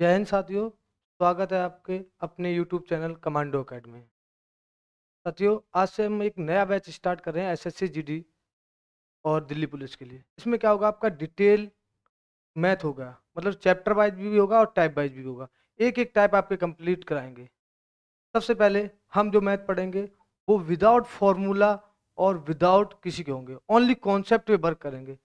जय हिंद साथियों स्वागत है आपके अपने यूट्यूब चैनल कमांडो अकेडमी साथियों आज से हम एक नया बैच स्टार्ट कर रहे हैं एसएससी जीडी और दिल्ली पुलिस के लिए इसमें क्या होगा आपका डिटेल मैथ होगा मतलब चैप्टर वाइज भी होगा और टाइप वाइज भी होगा एक एक टाइप आपके कंप्लीट कराएंगे सबसे पहले हम जो मैथ पढ़ेंगे वो विदाउट फॉर्मूला और विदाउट किसी के होंगे ओनली कॉन्सेप्ट वर्क करेंगे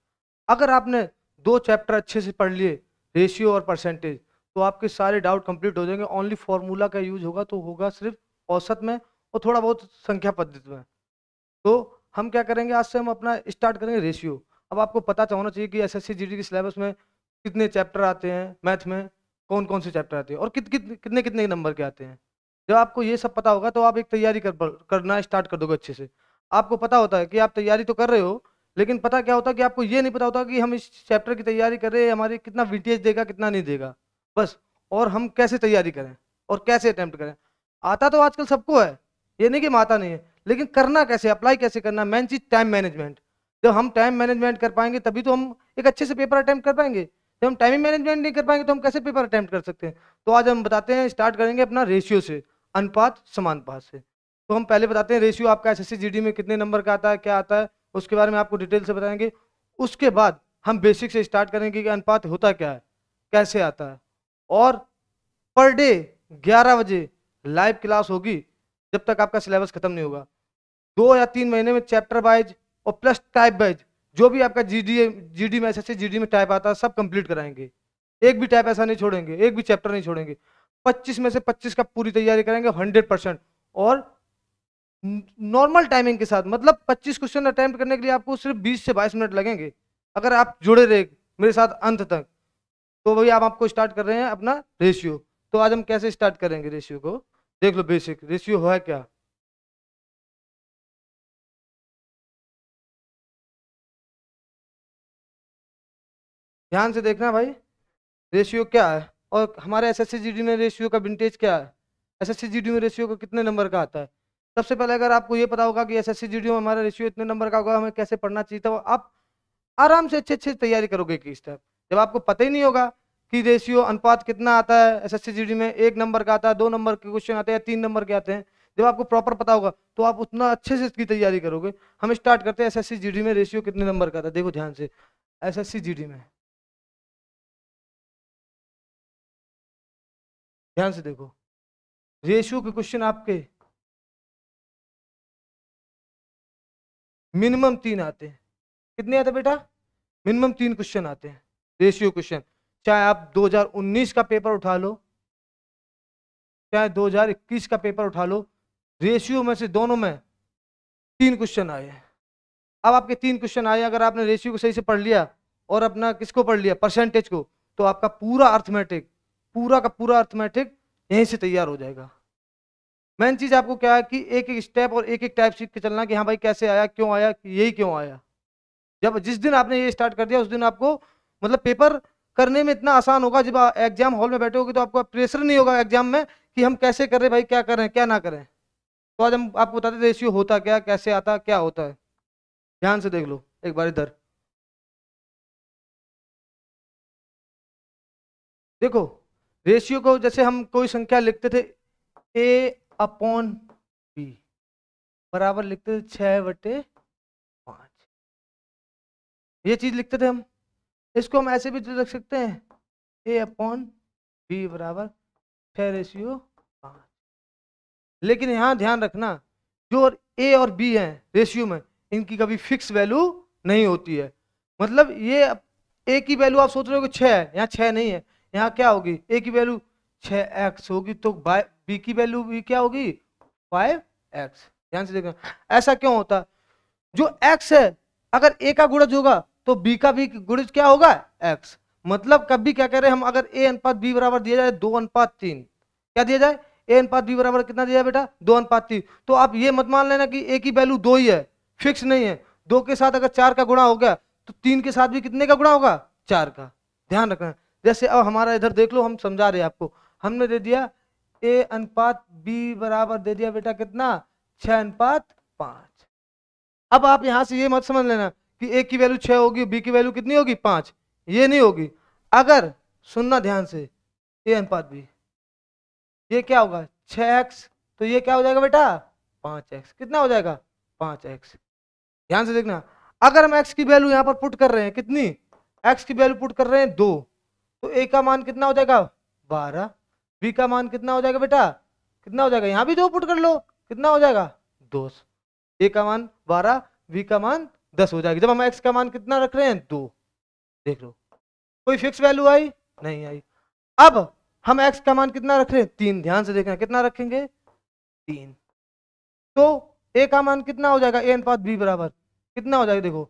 अगर आपने दो चैप्टर अच्छे से पढ़ लिए रेशियो और परसेंटेज तो आपके सारे डाउट कंप्लीट हो जाएंगे ओनली फॉर्मूला का यूज होगा तो होगा सिर्फ औसत में और थोड़ा बहुत संख्या पद्धति में तो हम क्या करेंगे आज से हम अपना स्टार्ट करेंगे रेशियो अब आपको पता तो होना चाहिए कि एस एस के सिलेबस में कितने चैप्टर आते हैं मैथ में कौन कौन से चैप्टर आते हैं और कित, कित, कितने कितने नंबर के आते हैं जब आपको ये सब पता होगा तो आप एक तैयारी कर, करना स्टार्ट कर दोगे अच्छे से आपको पता होता है कि आप तैयारी तो कर रहे हो लेकिन पता क्या होता है कि आपको ये नहीं पता होता कि हम इस चैप्टर की तैयारी कर रहे हैं हमारे कितना वीटेज देगा कितना नहीं देगा बस और हम कैसे तैयारी करें और कैसे अटैम्प्ट करें आता तो आजकल सबको है ये नहीं कि हम आता नहीं है लेकिन करना कैसे अप्लाई कैसे करना मेन चीज़ टाइम मैनेजमेंट जब हम टाइम मैनेजमेंट कर पाएंगे तभी तो हम एक अच्छे से पेपर अटैम्प्ट कर पाएंगे जब हम टाइमिंग मैनेजमेंट नहीं कर पाएंगे तो हम कैसे पेपर अटैम्प्ट कर सकते हैं तो आज हम बताते हैं स्टार्ट करेंगे अपना रेशियो से अनुपात समानुपात से तो हम पहले बताते हैं रेशियो आपका एस एस में कितने नंबर का आता है क्या आता है उसके बारे में आपको डिटेल से बताएंगे उसके बाद हम बेसिक से स्टार्ट करेंगे कि अनुपात होता क्या है कैसे आता है और पर डे 11 बजे लाइव क्लास होगी जब तक आपका सिलेबस खत्म नहीं होगा दो या तीन महीने में चैप्टर वाइज और प्लस टाइप वाइज जो भी आपका जी डी जी डी में एस एस जी में टाइप आता है सब कंप्लीट कराएंगे एक भी टाइप ऐसा नहीं छोड़ेंगे एक भी चैप्टर नहीं छोड़ेंगे 25 में से 25 का पूरी तैयारी करेंगे 100 परसेंट और नॉर्मल टाइमिंग के साथ मतलब 25 क्वेश्चन अटैम्प्ट करने के लिए आपको सिर्फ 20 से 22 मिनट लगेंगे अगर आप जुड़े रहे मेरे साथ अंत तक तो भाई आप आपको स्टार्ट कर रहे हैं अपना रेशियो तो आज हम कैसे स्टार्ट करेंगे रेशियो को देख लो बेसिक रेशियो है क्या ध्यान से देखना भाई रेशियो क्या है और हमारे एस एस में रेशियो का विंटेज क्या है एस एस में रेशियो का कितने नंबर का आता है सबसे पहले अगर आपको ये पता होगा कि एस एस में हमारा रेशियो इतने नंबर का होगा हमें कैसे पढ़ना चाहिए था आप आराम से अच्छे अच्छे तैयारी करोगे एक स्टेप जब आपको पता ही नहीं होगा कि रेशियो अनुपात कितना आता है एसएससी जीडी में एक नंबर का आता है दो नंबर के क्वेश्चन आते हैं तीन नंबर के आते हैं जब आपको प्रॉपर पता होगा तो आप उतना अच्छे से इसकी तैयारी करोगे हम स्टार्ट करते हैं एस एस में रेशियो कितने नंबर का आता है देखो ध्यान से एस एस में ध्यान से देखो रेशियो के क्वेश्चन आपके मिनिमम तीन आते हैं कितने आते बेटा मिनिमम तीन क्वेश्चन आते हैं रेशियो क्वेश्चन चाहे आप 2019 का पेपर उठा लो चाहे 2021 का पेपर उठा लो रेशियो में से दोनों में तीन क्वेश्चन आए हैं अब आपके तीन क्वेश्चन आए अगर आपने रेशियो को सही से पढ़ लिया और अपना किसको पढ़ लिया परसेंटेज को तो आपका पूरा अर्थमेटिक पूरा का पूरा अर्थमेटिक यहीं से तैयार हो जाएगा मेन चीज़ आपको क्या है कि एक एक स्टेप और एक एक टाइप सीख के चलना कि हाँ भाई कैसे आया क्यों आया यही क्यों आया जब जिस दिन आपने ये स्टार्ट कर दिया उस दिन आपको मतलब पेपर करने में इतना आसान होगा जब एग्जाम हॉल में बैठे होगी तो आपका प्रेशर नहीं होगा एग्जाम में कि हम कैसे कर रहे भाई क्या करें क्या ना करें तो आज हम आपको बताते रेशियो होता क्या कैसे आता क्या होता है ध्यान से देख लो एक बार इधर देखो रेशियो को जैसे हम कोई संख्या लिखते थे ए अपॉन बी बराबर लिखते थे छ बटे पाँच ये चीज़ लिखते थे हम इसको हम ऐसे भी तो रख सकते हैं ए अपॉन बी बराबर छः रेशियो पाँच लेकिन यहाँ ध्यान रखना जो ए और बी हैं रेशियो में इनकी कभी फिक्स वैल्यू नहीं होती है मतलब ये ए की वैल्यू आप सोच रहे हो कि छः है यहाँ छः नहीं है यहाँ क्या होगी ए की वैल्यू छः एक्स होगी तो बाय बी की वैल्यू भी क्या होगी फाइव एक्स ध्यान से देखना ऐसा क्यों होता जो एक्स है अगर ए का गुणज होगा तो बी का भी गुणज क्या होगा एक्स मतलब कभी क्या कह रहे हैं हम अगर ए अनुपात बी बराबर दिया जाए दो अनुपात तीन क्या दिया जाए ए अनुपात बी बराबर कितना दिया जाए बेटा दो अनुपात तीन तो आप ये मत मान लेना कि ए की वैल्यू दो ही है फिक्स नहीं है दो के साथ अगर चार का गुणा हो गया तो तीन के साथ भी कितने का गुणा होगा चार का ध्यान रखना जैसे अब हमारा इधर देख लो हम समझा रहे हैं आपको हमने दे दिया ए अनुपात बी बराबर दे दिया बेटा कितना छह अनुपात पांच अब आप यहां से ये मत समझ लेना कि ए की वैल्यू छह होगी बी की वैल्यू कितनी होगी पांच ये नहीं होगी अगर सुनना ध्यान से ए अनुपात बी ये क्या होगा छ एक्स तो ये क्या हो जाएगा बेटा पांच एक्स कितना हो जाएगा पांच एक्स ध्यान से देखना अगर हम एक्स की वैल्यू यहां पर पुट कर रहे हैं कितनी एक्स की वैल्यू पुट कर रहे हैं दो तो ए का मान कितना हो जाएगा बारह बी का मान कितना हो जाएगा बेटा कितना हो जाएगा यहां भी दो पुट कर लो कितना हो जाएगा दो ए का मान बारह बी का मान दस हो जाएगी जब हम एक्स का मान कितना रख रहे हैं दो देख लो कोई फिक्स वैल्यू आई नहीं आई अब हम एक्स का मान कितना रख रहे हैं तीन ध्यान से देखना कितना रखेंगे तीन तो ए का मान कितना हो जाएगा ए अनुपात बी बराबर कितना हो जाएगा देखो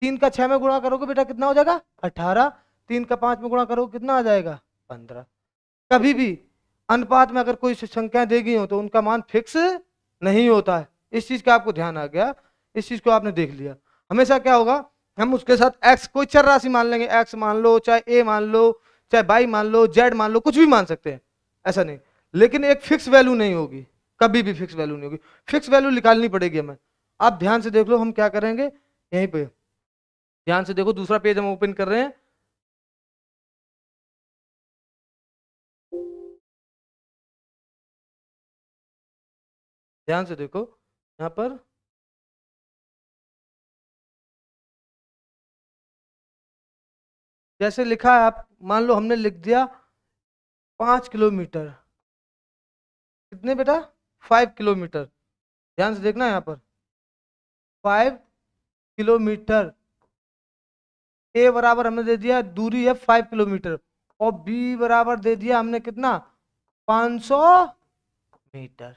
तीन का छह में गुणा करोगे बेटा कितना हो जाएगा अठारह तीन का पांच में गुणा करोगे कितना आ जाएगा पंद्रह कभी भी अनुपात में अगर कोई संख्या देगी गई हो तो उनका मान फिक्स नहीं होता है इस चीज़ का आपको ध्यान आ गया इस चीज़ को आपने देख लिया हमेशा क्या होगा हम उसके साथ एक्स कोई चर राशि मान लेंगे एक्स मान लो चाहे ए मान लो चाहे बाई मान लो जेड मान लो कुछ भी मान सकते हैं ऐसा नहीं लेकिन एक फिक्स वैल्यू नहीं होगी कभी भी फिक्स वैल्यू नहीं होगी फिक्स वैल्यू निकालनी पड़ेगी हमें आप ध्यान से देख लो हम क्या करेंगे यहीं पे ध्यान से देखो दूसरा पेज हम ओपन कर रहे हैं ध्यान से देखो यहां पर जैसे लिखा है आप मान लो हमने लिख दिया पाँच किलोमीटर कितने बेटा फाइव किलोमीटर ध्यान से देखना यहाँ पर फाइव किलोमीटर ए बराबर हमने दे दिया दूरी है फाइव किलोमीटर और बी बराबर दे दिया हमने कितना पाँच सौ मीटर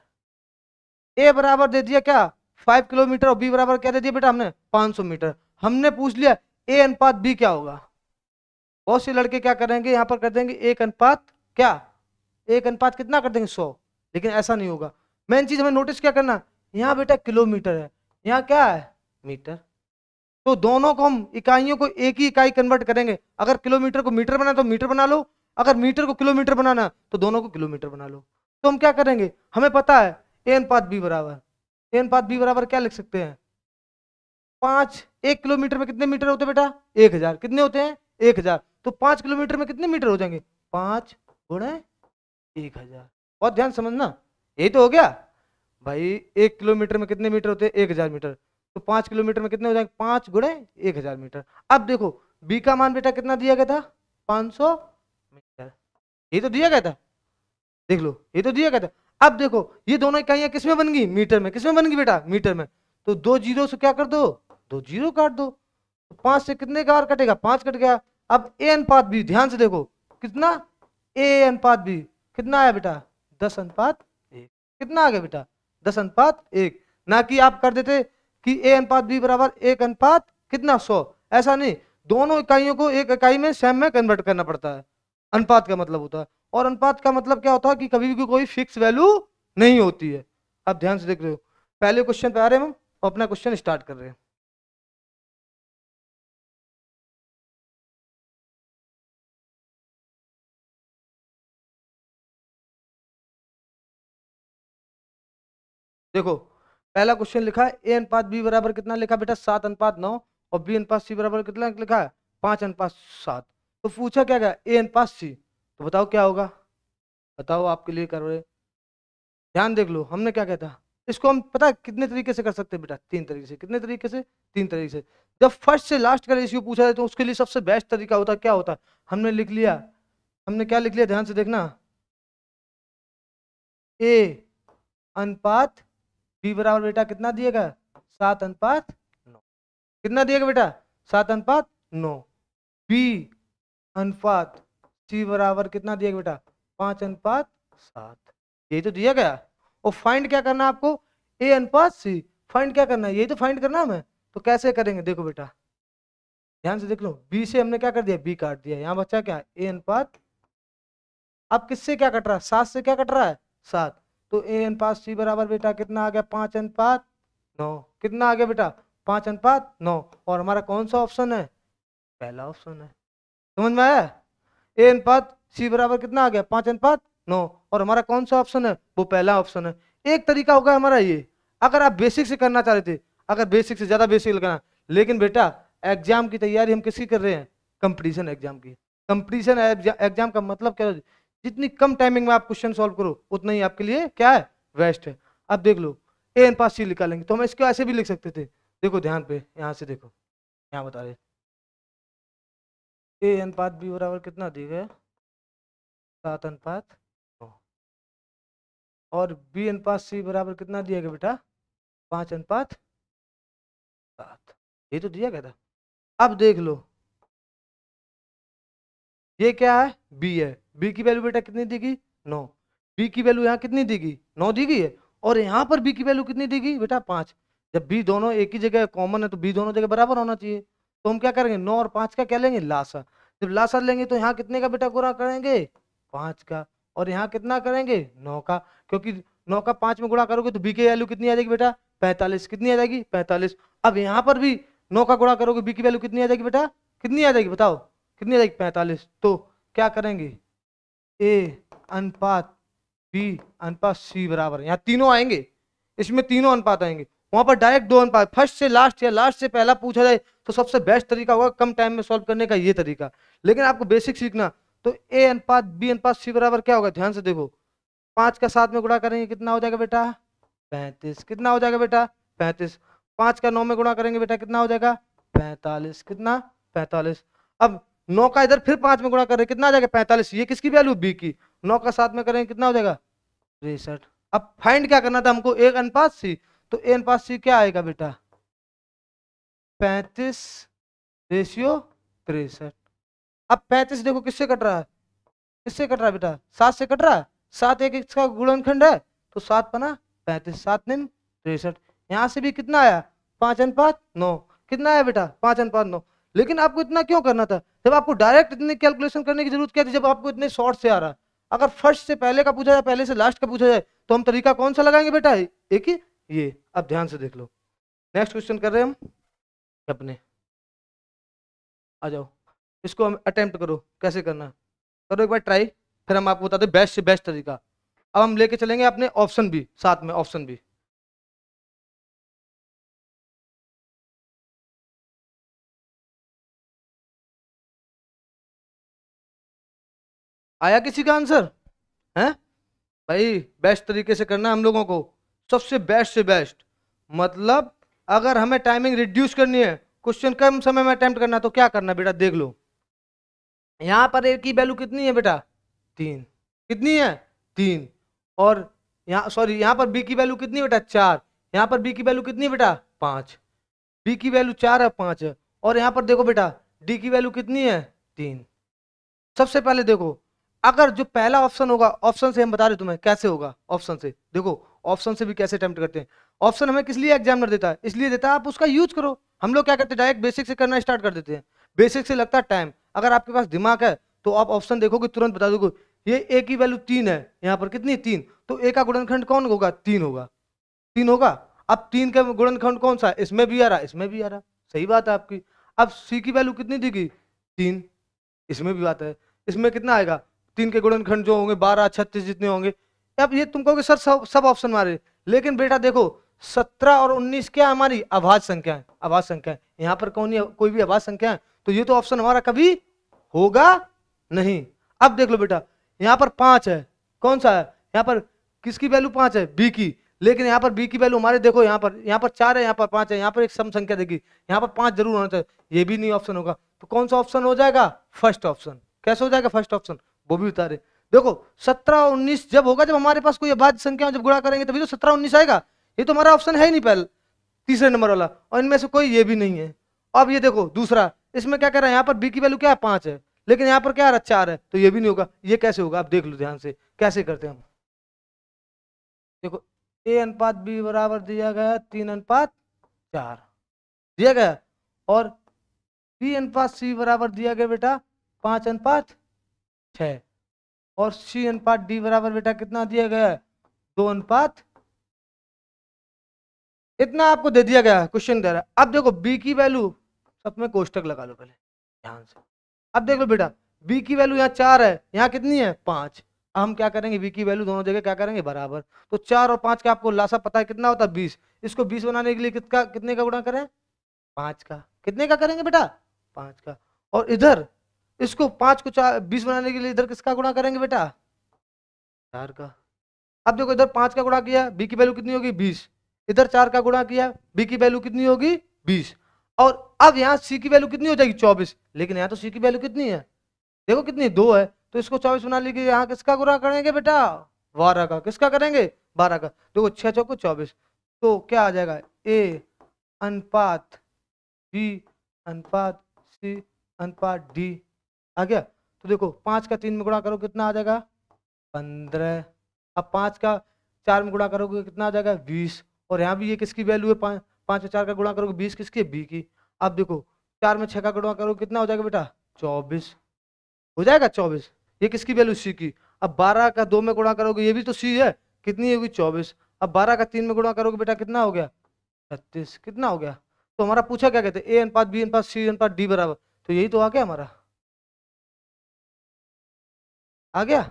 ए बराबर दे दिया क्या फाइव किलोमीटर और बी बराबर क्या दे दिया बेटा हमने पाँच सौ मीटर हमने पूछ लिया ए अनुपात बी क्या होगा बहुत से लड़के क्या करेंगे यहाँ पर कर देंगे एक अनुपात क्या एक अनुपात कितना कर देंगे सौ लेकिन ऐसा नहीं होगा मेन चीज हमें नोटिस क्या करना यहाँ बेटा किलोमीटर है यहाँ क्या है मीटर तो दोनों को हम इकाइयों को एक ही इकाई कन्वर्ट करेंगे अगर किलोमीटर को मीटर बना तो मीटर बना लो अगर मीटर को किलोमीटर बनाना तो दोनों को किलोमीटर बना लो तो हम क्या करेंगे हमें पता है ए अनुपात बी बराबर ए अनुपात बी बराबर क्या लिख सकते हैं पांच एक किलोमीटर में कितने मीटर होते बेटा एक हजार कितने होते हैं एक हजार तो पांच किलोमीटर में कितने मीटर हो जाएंगे पांच गुणे एक हज़ार बहुत ध्यान समझना यही तो हो गया भाई एक किलोमीटर में कितने मीटर होते हैं एक हज़ार मीटर तो पांच किलोमीटर में कितने हो जाएंगे पांच गुणे एक हज़ार मीटर अब देखो बी का मान बेटा कितना दिया गया था पांच सौ मीटर ये तो दिया गया था देख लो ये तो दिया गया था अब देखो ये दोनों इकाइया किसमें बन गई मीटर में किसमें बन गई बेटा मीटर में तो दो जीरो से क्या कर दो दो जीरो काट दो तो से कितने का और कटेगा पांच कट गया अब ए अनुपात बी ध्यान से देखो कितना ए अनुपात बी कितना आया बेटा दस अनुपात एक कितना आ गया बेटा दस अनुपात एक ना कि आप कर देते कि ए अनुपात बी बराबर एक अनुपात कितना सौ ऐसा नहीं दोनों इकाइयों को एक इकाई में सेम में कन्वर्ट करना पड़ता है अनुपात का मतलब होता है और अनुपात का मतलब क्या होता है कि कभी भी कोई फिक्स वैल्यू नहीं होती है आप ध्यान से देख रहे हो पहले क्वेश्चन पे आ रहे हैं हम अपना क्वेश्चन स्टार्ट कर रहे हैं देखो पहला क्वेश्चन लिखा है ए अनुपात बी बराबर कितना लिखा बेटा सात अनुपात नौ और बी अनुपात सी बराबर कितना लिखा है पांच अनुपात सात तो पूछा क्या गया ए अनुपात सी तो बताओ क्या होगा बताओ आपके लिए कर रहे ध्यान देख लो हमने क्या कहता इसको हम पता कितने तरीके से कर सकते हैं बेटा तीन तरीके से कितने तरीके से तीन तरीके से जब फर्स्ट से लास्ट का रेशियो पूछा जाए तो उसके लिए सबसे बेस्ट तरीका होता क्या होता हमने लिख लिया हमने क्या लिख लिया ध्यान से देखना ए अनुपात बी बराबर बेटा कितना दिएगा सात अनुपात नौ कितना दिएगा बेटा सात अनुपात नौ बी अनुपात सी बराबर कितना दिएगा बेटा पांच अनुपात सात यही तो दिया गया और फाइंड क्या करना आपको ए अनुपात सी फाइंड क्या करना है यही तो फाइंड करना हमें तो कैसे करेंगे देखो बेटा ध्यान से देख लो बी से हमने क्या कर दिया बी काट दिया यहाँ बच्चा क्या ए अनुपात अब किससे क्या कट रहा है सात से क्या कट रहा है सात तो ए अनुपात सी बराबर बेटा कितना आ गया पांच अनुपात नौ कितना आ गया बेटा पांच अनुपात नौ और हमारा कौन सा ऑप्शन है पहला ऑप्शन है समझ में आया ए अनुपात सी बराबर कितना आ गया पांच अनुपात नौ और हमारा कौन सा ऑप्शन है वो पहला ऑप्शन है एक तरीका होगा हमारा ये अगर आप बेसिक से करना चाह रहे थे अगर बेसिक से ज़्यादा बेसिक लगाना लेकिन बेटा एग्जाम की तैयारी हम किसकी कर रहे हैं कंपटीशन एग्जाम की कंपटीशन एग्जाम का मतलब क्या जितनी कम टाइमिंग में आप क्वेश्चन सॉल्व करो उतना ही आपके लिए क्या है वेस्ट है अब देख लो ए एन पास सी निकालेंगे तो हम इसको ऐसे भी लिख सकते थे देखो ध्यान पे यहाँ से देखो यहाँ बता रहे ए एन पात बी बराबर कितना दी गए सात अनुपात और बी अनुपात सी बराबर कितना दिया गया बेटा पाँच अनुपात सात ये तो दिया गया था अब देख लो ये क्या है बी है बी की वैल्यू बेटा कितनी देगी नौ बी की वैल्यू यहाँ कितनी देगी नौ दी गई है और यहाँ पर बी की वैल्यू कितनी देगी बेटा पाँच जब बी दोनों एक ही जगह कॉमन है तो बी दोनों जगह बराबर होना चाहिए तो हम क्या करेंगे नौ और पाँच का क्या लेंगे लाशा जब लाशा लेंगे तो यहाँ कितने का बेटा गुणा करेंगे पाँच का और यहाँ कितना करेंगे नौ का क्योंकि नौ का पाँच में गुणा करोगे तो बी की वैल्यू कितनी आ जाएगी बेटा पैंतालीस कितनी आ जाएगी पैंतालीस अब यहाँ पर भी नौ का गुणा करोगे बी की वैल्यू कितनी आ जाएगी बेटा कितनी आ जाएगी बताओ कितनी आ जाएगी पैंतालीस तो क्या करेंगे ए अनुपात बी अनुपात सी बराबर यहाँ तीनों आएंगे इसमें तीनों अनुपात आएंगे वहां पर डायरेक्ट दो अनुपात फर्स्ट से लास्ट या लास्ट से पहला पूछा जाए तो सबसे बेस्ट तरीका होगा कम टाइम में सॉल्व करने का ये तरीका लेकिन आपको बेसिक सीखना तो ए अनुपात बी अनुपात सी बराबर क्या होगा ध्यान से देखो पांच का सात में गुणा करेंगे कितना हो जाएगा बेटा पैंतीस कितना हो जाएगा बेटा पैंतीस पांच का नौ में गुणा करेंगे बेटा कितना हो जाएगा पैंतालीस कितना पैंतालीस अब नौ का इधर फिर पांच में गुणा करें कितना आ जाएगा पैंतालीस ये किसकी वैल्यू बी की नौ का सात में करेंगे कितना हो जाएगा तिरसठ अब फाइंड क्या करना था हमको ए अनुपात सी तो ए अनुपात सी क्या आएगा बेटा पैंतीस रेशियो तिरसठ अब पैंतीस देखो किससे कट रहा है किससे कट रहा है बेटा सात से कट रहा है सात एक इसका गुणनखंड है तो सात पना पैंतीस सात निम्न तिरसठ यहाँ से भी कितना आया पाँच अनुपात नौ कितना आया बेटा पाँच अनुपात नौ लेकिन आपको इतना क्यों करना था जब आपको डायरेक्ट इतने कैलकुलेशन करने की जरूरत क्या थी जब आपको इतने शॉर्ट से आ रहा है अगर फर्स्ट से पहले का पूछा जाए पहले से लास्ट का पूछा जाए तो हम तरीका कौन सा लगाएंगे बेटा एक ही ये अब ध्यान से देख लो नेक्स्ट क्वेश्चन कर रहे हैं हम अपने आ जाओ इसको हम अटेम्प्ट करो कैसे करना करो एक बार ट्राई फिर हम आपको बताते बेस्ट से बेस्ट तरीका अब हम लेके चलेंगे अपने ऑप्शन भी साथ में ऑप्शन भी आया किसी का आंसर है भाई बेस्ट तरीके से करना हम लोगों को सबसे बेस्ट से बेस्ट मतलब अगर हमें टाइमिंग रिड्यूस करनी है क्वेश्चन कम समय में अटेम्प्ट करना तो क्या करना बेटा देख लो यहाँ पर ए की वैल्यू कितनी है बेटा तीन कितनी है तीन और यहाँ सॉरी यहाँ पर बी की वैल्यू कितनी बेटा चार यहाँ पर बी की वैल्यू कितनी बेटा पाँच बी की वैल्यू चार है पाँच है और यहाँ पर देखो बेटा डी की वैल्यू कितनी है तीन सबसे पहले देखो अगर जो पहला ऑप्शन होगा ऑप्शन से हम बता रहे तुम्हें कैसे होगा ऑप्शन से देखो ऑप्शन से भी कैसे अटेम्प्ट करते हैं ऑप्शन हमें किस लिए एग्जामिनर देता है इसलिए देता है आप उसका यूज करो हम लोग क्या करते हैं डायरेक्ट बेसिक से करना स्टार्ट कर देते हैं बेसिक से लगता है टाइम अगर आपके पास दिमाग है तो आप ऑप्शन देखोगे तुरंत बता दोगे ये ए की वैल्यू तीन है यहाँ पर कितनी तीन तो ए का गुणनखंड कौन होगा तीन होगा तीन होगा अब तीन का गुणनखंड कौन सा इसमें भी आ रहा इसमें भी आ रहा सही बात है आपकी अब सी की वैल्यू कितनी दी तीन इसमें भी बात है इसमें कितना आएगा तीन के गुणनखंड जो होंगे बारह छत्तीस जितने होंगे अब ये तुम कहोगे सर सब सब ऑप्शन मारे लेकिन बेटा देखो सत्रह और उन्नीस क्या हमारी आभाज संख्या है आभाज संख्या है यहाँ पर कौन कोई भी आभाज संख्या है तो ये तो ऑप्शन हमारा कभी होगा नहीं अब देख लो बेटा यहाँ पर पांच है कौन सा है यहाँ पर किसकी वैल्यू पांच है बी की लेकिन यहाँ पर बी की वैल्यू हमारे देखो यहाँ पर यहाँ पर चार है यहाँ पर पांच है यहाँ पर एक सम संख्या देखी यहाँ पर पांच जरूर होना चाहिए ये भी नहीं ऑप्शन होगा तो कौन सा ऑप्शन हो जाएगा फर्स्ट ऑप्शन कैसे हो जाएगा फर्स्ट ऑप्शन वो भी उतारे देखो सत्रह उन्नीस जब होगा जब हमारे पास कोई अभाज्य संख्या जब गुणा करेंगे तभी तो सत्रह उन्नीस आएगा ये तो हमारा ऑप्शन है ही नहीं पहले तीसरे नंबर वाला और इनमें से कोई ये भी नहीं है अब ये देखो दूसरा इसमें क्या कह रहा है यहाँ पर बी की वैल्यू क्या है पांच है लेकिन यहाँ पर क्या है चार है तो ये भी नहीं होगा ये कैसे होगा आप देख लो ध्यान से कैसे करते हैं हम देखो ए अनुपात बी बराबर दिया गया तीन अनुपात चार दिया गया और बी अनुपात सी बराबर दिया गया बेटा पांच अनुपात छः और सी अनुपात डी बराबर बेटा कितना दिया गया है दो अनुपात इतना आपको दे दिया गया है क्वेश्चन दे रहा है अब देखो बी की वैल्यू सब में कोष्टक लगा लो पहले ध्यान से अब देख लो बेटा बी की वैल्यू यहाँ चार है यहाँ कितनी है पाँच हम क्या करेंगे बी की वैल्यू दोनों जगह क्या करेंगे बराबर तो चार और पाँच का आपको लासा पता है कितना होता है बीस इसको बीस बनाने के लिए कितना कितने का गुणा करें पाँच का कितने का करेंगे बेटा पाँच का और इधर इसको पांच को चार बीस बनाने के लिए इधर किसका गुणा करेंगे बेटा चार का अब देखो इधर पांच का गुणा किया बी की वैल्यू कितनी होगी बीस इधर चार का गुणा किया बी की वैल्यू कितनी होगी बीस और अब यहाँ सी की वैल्यू कितनी हो जाएगी चौबीस लेकिन यहाँ तो सी की वैल्यू कितनी है देखो कितनी दो है तो इसको चौबीस बना लीजिए यहाँ किसका गुणा करेंगे बेटा बारह का किसका करेंगे बारह का देखो छह चौको चौबीस तो क्या आ जाएगा ए अनुपात बी अनुपात सी अनुपात डी आ गया तो देखो पांच का तीन में गुणा करोगे कितना आ जाएगा पंद्रह अब पाँच का चार में गुणा करोगे कितना आ जाएगा बीस और यहाँ भी ये किसकी वैल्यू है पाँच में और चार का गुणा करोगे बीस किसकी है बी की अब देखो चार में छह का गुणा करोगे कितना हो जाएगा बेटा चौबीस हो जाएगा चौबीस ये किसकी वैल्यू सी की अब बारह का दो में गुणा करोगे ये भी तो सी है कितनी होगी चौबीस अब बारह का तीन में गुणा करोगे बेटा कितना हो गया छत्तीस कितना हो गया तो हमारा पूछा क्या कहते ए अनुपात बी अनुपात सी अनुपात डी बराबर तो यही तो आ गया हमारा आ गया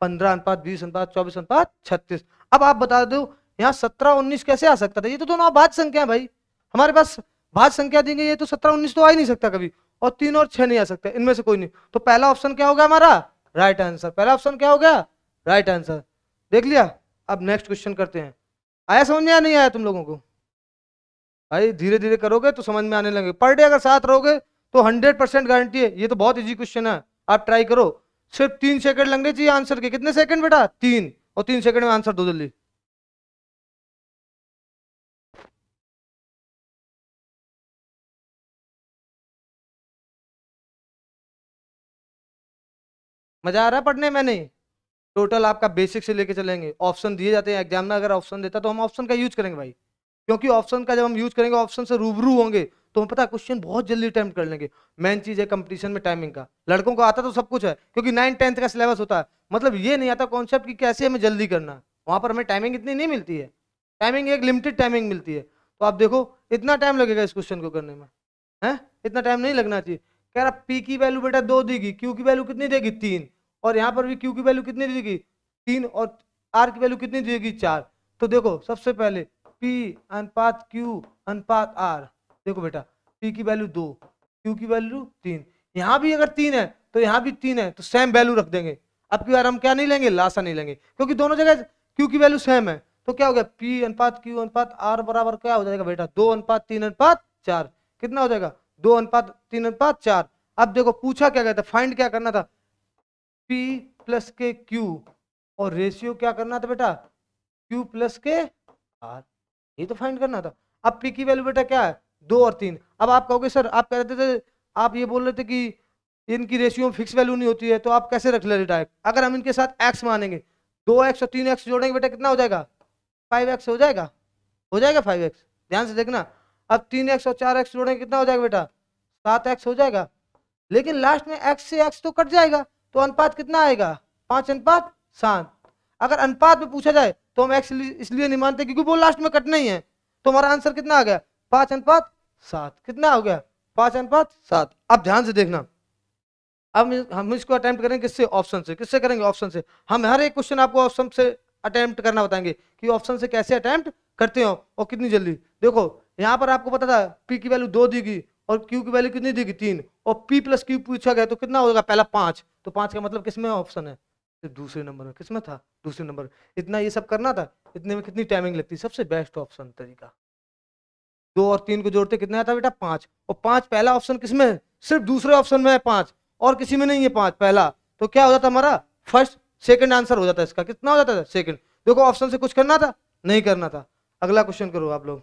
पंद्रह अनुपात बीस अनुपात चौबीस अनुपात छत्तीस अब आप बता दो यहाँ सत्रह उन्नीस कैसे आ सकता था ये तो दोनों भाज संख्या है भाई हमारे पास भाज संख्या देंगे ये तो सत्रह उन्नीस तो आ ही नहीं सकता कभी और तीन और छह नहीं आ सकता इनमें से कोई नहीं तो पहला ऑप्शन क्या होगा हमारा राइट आंसर पहला ऑप्शन क्या हो गया राइट आंसर देख लिया अब नेक्स्ट क्वेश्चन करते हैं आया समझ में या नहीं आया तुम लोगों को भाई धीरे धीरे करोगे तो समझ में आने लगे पर डे अगर साथ रहोगे तो हंड्रेड परसेंट गारंटी है ये तो बहुत ईजी क्वेश्चन है आप ट्राई करो सिर्फ तीन सेकंड लगने चाहिए आंसर के कितने सेकंड बेटा तीन और तीन सेकंड में आंसर दो जल्दी मजा आ रहा है पढ़ने में नहीं टोटल आपका बेसिक से लेके चलेंगे ऑप्शन दिए जाते हैं एग्जाम में अगर ऑप्शन देता तो हम ऑप्शन का यूज करेंगे भाई क्योंकि ऑप्शन का जब हम यूज करेंगे ऑप्शन से रूबरू होंगे तो हमें पता क्वेश्चन बहुत जल्दी अटैम्प्ट कर लेंगे मेन चीज़ है कंपटीशन में टाइमिंग का लड़कों को आता तो सब कुछ है क्योंकि नाइन टेंथ का सिलेबस होता है मतलब ये नहीं आता कॉन्सेप्ट कि कैसे हमें जल्दी करना है वहाँ पर हमें टाइमिंग इतनी नहीं मिलती है टाइमिंग एक लिमिटेड टाइमिंग मिलती है तो आप देखो इतना टाइम लगेगा इस क्वेश्चन को करने में है इतना टाइम नहीं लगना चाहिए कह रहा पी की वैल्यू बेटा दो देगी क्यू की वैल्यू कितनी देगी तीन और यहाँ पर भी क्यू की वैल्यू कितनी देगी तीन और आर की वैल्यू कितनी देगी चार तो देखो सबसे पहले पी अनुपात क्यू अनुपात आर देखो बेटा पी की वैल्यू दो क्यू की वैल्यू तीन यहाँ भी अगर तीन है तो यहाँ भी तीन है तो सेम वैल्यू रख देंगे अब की बार हम क्या नहीं लेंगे लाशा नहीं लेंगे क्योंकि दोनों जगह क्यू की वैल्यू सेम है तो क्या हो गया पी अनुपात क्यू अनुपात आर बराबर क्या हो जाएगा बेटा दो अनुपात तीन अनुपात चार कितना हो जाएगा दो अनुपात तीन अनुपात चार अब देखो पूछा क्या गया था फाइंड क्या करना था पी प्लस के क्यू और रेशियो क्या करना था बेटा क्यू प्लस के आर ये तो फाइंड करना था अब पी की वैल्यू बेटा क्या है दो और तीन अब आप कहोगे सर आप कह रहे थे आप ये बोल रहे थे कि इनकी रेशियो में फिक्स वैल्यू नहीं होती है तो आप कैसे रख ले डायरेक्ट अगर हम इनके साथ एक्स मानेंगे दो एक्स और तीन एक्स जोड़ेंगे बेटा कितना हो जाएगा फाइव एक्स हो जाएगा हो जाएगा फाइव एक्स ध्यान से देखना अब तीन एक्स और चार एक्स जोड़ेंगे कितना हो जाएगा बेटा सात एक्स हो जाएगा लेकिन लास्ट में एक्स से एक्स तो कट जाएगा तो अनुपात कितना आएगा पाँच अनुपात सात अगर अनुपात में पूछा जाए तो हम एक्स इसलिए नहीं मानते क्योंकि वो लास्ट में कट नहीं है तो हमारा आंसर कितना आ गया पाँच अनुपात सात कितना हो गया पाँच अनुपात सात अब ध्यान से देखना अब हम इसको अटैम्प्ट करेंगे किससे ऑप्शन से किससे करेंगे ऑप्शन से हम हर एक क्वेश्चन आपको ऑप्शन से अटैम्प्ट करना बताएंगे कि ऑप्शन से कैसे अटैम्प्ट करते हो और कितनी जल्दी देखो यहाँ पर आपको पता था पी की वैल्यू दो देगी और क्यू की वैल्यू कितनी देगी तीन और पी प्लस क्यू पूछा गया तो कितना होगा पहला पाँच तो पाँच का मतलब किसमें ऑप्शन है दूसरे नंबर में किसमें था दूसरे नंबर इतना ये सब करना था इतने में कितनी टाइमिंग लगती सबसे बेस्ट ऑप्शन तरीका दो और तीन को जोड़ते कितना आता बेटा पांच और पांच पहला ऑप्शन किस में है सिर्फ दूसरे ऑप्शन में है पांच और किसी में नहीं है पांच पहला तो क्या हो जाता हमारा फर्स्ट सेकंड आंसर हो जाता है इसका कितना हो जाता था सेकंड देखो ऑप्शन से कुछ करना था नहीं करना था अगला क्वेश्चन करो आप लोग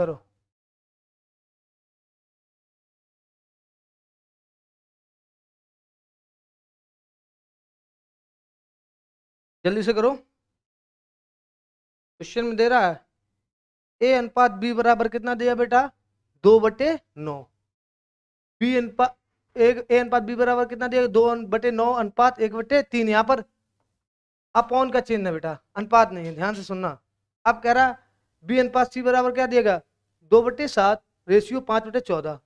करो जल्दी से करो क्वेश्चन में दे रहा है ए अनुपात बी बराबर कितना दिया बेटा दो बटे नौ बी अनुपात ए अनुपात बी बराबर कितना दिया दो बटे नौ अनुपात एक बटे तीन यहाँ पर अपॉन का चिन्ह है बेटा अनुपात नहीं है ध्यान से सुनना अब कह रहा बी अनुपात सी बराबर क्या दिएगा दो बटे सात रेशियो पाँच बटे चौदह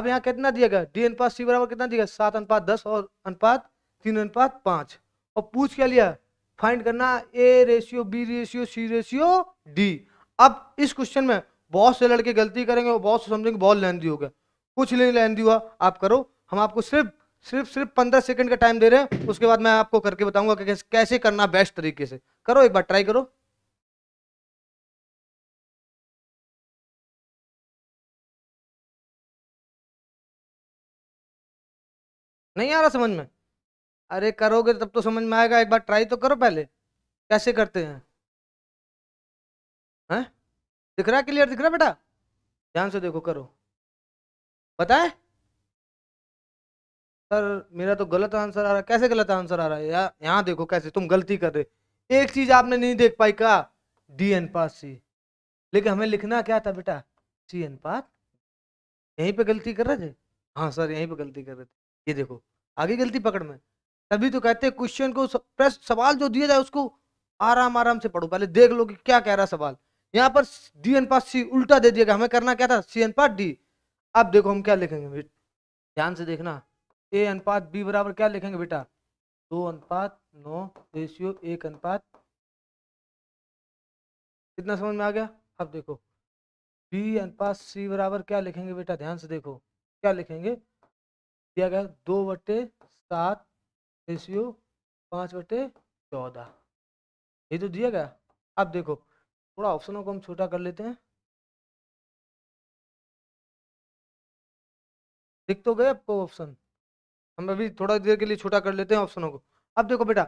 अब यहाँ कितना दिएगा डी अनुपात सी बराबर कितना दिएगा सात अनुपात दस और अनुपात तीन अनुपात पाँच और पूछ क्या लिया फाइंड करना A ratio B ratio C ratio D अब इस क्वेश्चन में बहुत से लड़के गलती करेंगे और बहुत से समझेंगे बहुत लेंदी हो गया कुछ नहीं लेंदी हुआ आप करो हम आपको सिर्फ सिर्फ सिर्फ पंद्रह सेकंड का टाइम दे रहे हैं उसके बाद मैं आपको करके बताऊंगा कि कैसे करना बेस्ट तरीके से करो एक बार ट्राई करो नहीं आ रहा समझ में अरे करोगे तब तो समझ में आएगा एक बार ट्राई तो करो पहले कैसे करते हैं है? दिख रहा है क्लियर दिख रहा बेटा ध्यान से देखो करो बताए सर मेरा तो गलत आंसर आ रहा है कैसे गलत आंसर आ रहा है यार यहाँ देखो कैसे तुम गलती कर रहे एक चीज आपने नहीं देख पाई का डी एन पास सी लेकिन हमें लिखना क्या था बेटा सी एन पास यहीं पे गलती कर रहे थे हाँ सर यहीं पे गलती कर रहे थे ये देखो आगे गलती पकड़ में तभी तो कहते हैं क्वेश्चन को प्रेस सवाल जो दिया जाए उसको आराम आराम से पढ़ो पहले देख लो कि क्या कह रहा सवाल यहाँ पर डी एन पास सी उल्टा दे दिया गया हमें करना क्या था सी एन पास डी अब देखो हम क्या लिखेंगे ध्यान से देखना ए अनुपात बी बराबर क्या लिखेंगे बेटा दो अनुपात नौ रेशियो एक अनुपात कितना समझ में आ गया अब देखो बी अनुपात सी बराबर क्या लिखेंगे बेटा ध्यान से देखो क्या लिखेंगे दिया गया दो बटे सात रेशियो पाँच बटे चौदह ये तो दिया गया अब देखो थोड़ा ऑप्शनों को हम छोटा कर लेते हैं दिख तो गए आपको ऑप्शन हम अभी थोड़ा देर के लिए छोटा कर लेते हैं ऑप्शनों को अब देखो बेटा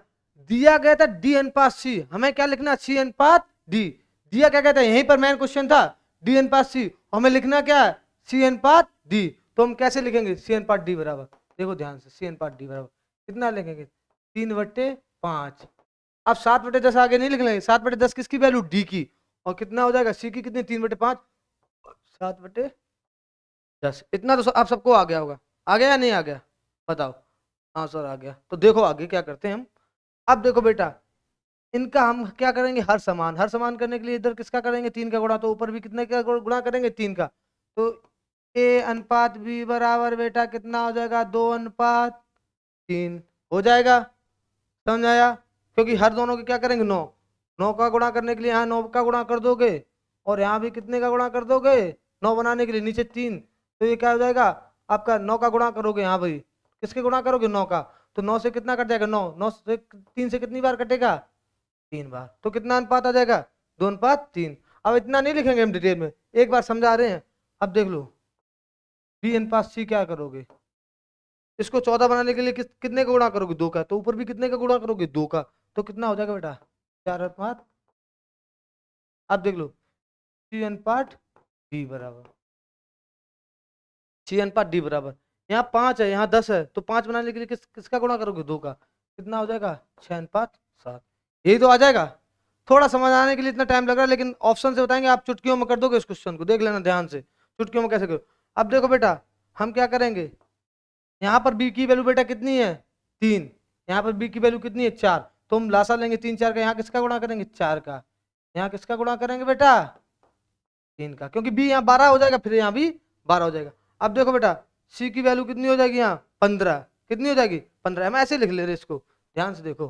दिया गया था डी अनुपात सी हमें क्या लिखना सी अनुपात डी दिया क्या कहता है यहीं पर मेन क्वेश्चन था डी अनुपात सी हमें लिखना क्या है सी अनुपात डी तो हम कैसे लिखेंगे सी अनुपात डी बराबर देखो ध्यान से सी अनुपात डी बराबर कितना लिखेंगे तीन बट्टे पाँच आप सात बटे दस आगे नहीं लिख लेंगे सात बटे दस किसकी वैल्यू डी की और कितना हो जाएगा सी की कितनी तीन बटे पाँच सात बटे दस इतना तो आप सबको आ गया होगा आ गया या नहीं आ गया बताओ हाँ सर आ गया तो देखो आगे क्या करते हैं हम अब देखो बेटा इनका हम क्या करेंगे हर समान हर समान करने के लिए इधर किसका करेंगे तीन का गुणा तो ऊपर भी कितने का गुणा करेंगे तीन का तो ए अनुपात बी बराबर बेटा कितना हो जाएगा दो अनुपात तीन हो जाएगा समझ आया क्योंकि हर दोनों के क्या करेंगे नौ नौ का गुणा करने के लिए यहाँ नौ का गुणा कर दोगे और यहाँ भी कितने का गुणा कर दोगे नौ बनाने के लिए नीचे तीन तो ये क्या हो जाएगा आपका नौ का गुणा करोगे यहाँ भाई किसके गुणा करोगे नौ का तो नौ से कितना कट जाएगा नौ नौ से तीन से कितनी बार कटेगा तीन बार तो कितना अनुपात आ जाएगा दो अनुपात तीन अब इतना नहीं लिखेंगे हम डिटेल में एक बार समझा रहे हैं अब देख लो बी अनुपात सी क्या करोगे इसको चौदह बनाने के लिए किस कितने का गुणा करोगे दो का तो ऊपर भी कितने का गुणा करोगे दो का तो कितना हो जाएगा बेटा चार अनुपात आप देख लो सी अनुपात डी बराबर सी अनुपात डी बराबर यहाँ पांच है यहाँ दस है तो पांच बनाने के लिए किस किसका गुणा करोगे दो का कितना हो जाएगा छः अनुपात सात यही तो आ जाएगा थोड़ा समझ आने के लिए इतना टाइम लग रहा है लेकिन ऑप्शन से बताएंगे आप चुटकियों में कर दोगे इस क्वेश्चन को देख लेना ध्यान से चुटकियों में कैसे करो अब देखो बेटा हम क्या करेंगे यहाँ पर बी की वैल्यू बेटा कितनी है तीन यहाँ पर बी की वैल्यू कितनी है चार तो हम लाशा लेंगे तीन चार का यहाँ किसका गुणा करेंगे चार का यहाँ किसका गुणा करेंगे बेटा तीन का क्योंकि बी यहाँ बारह हो जाएगा फिर यहाँ भी बारह हो जाएगा अब देखो बेटा सी की वैल्यू कितनी हो जाएगी यहाँ पंद्रह कितनी हो जाएगी पंद्रह हम ऐसे लिख ले रहे इसको ध्यान से देखो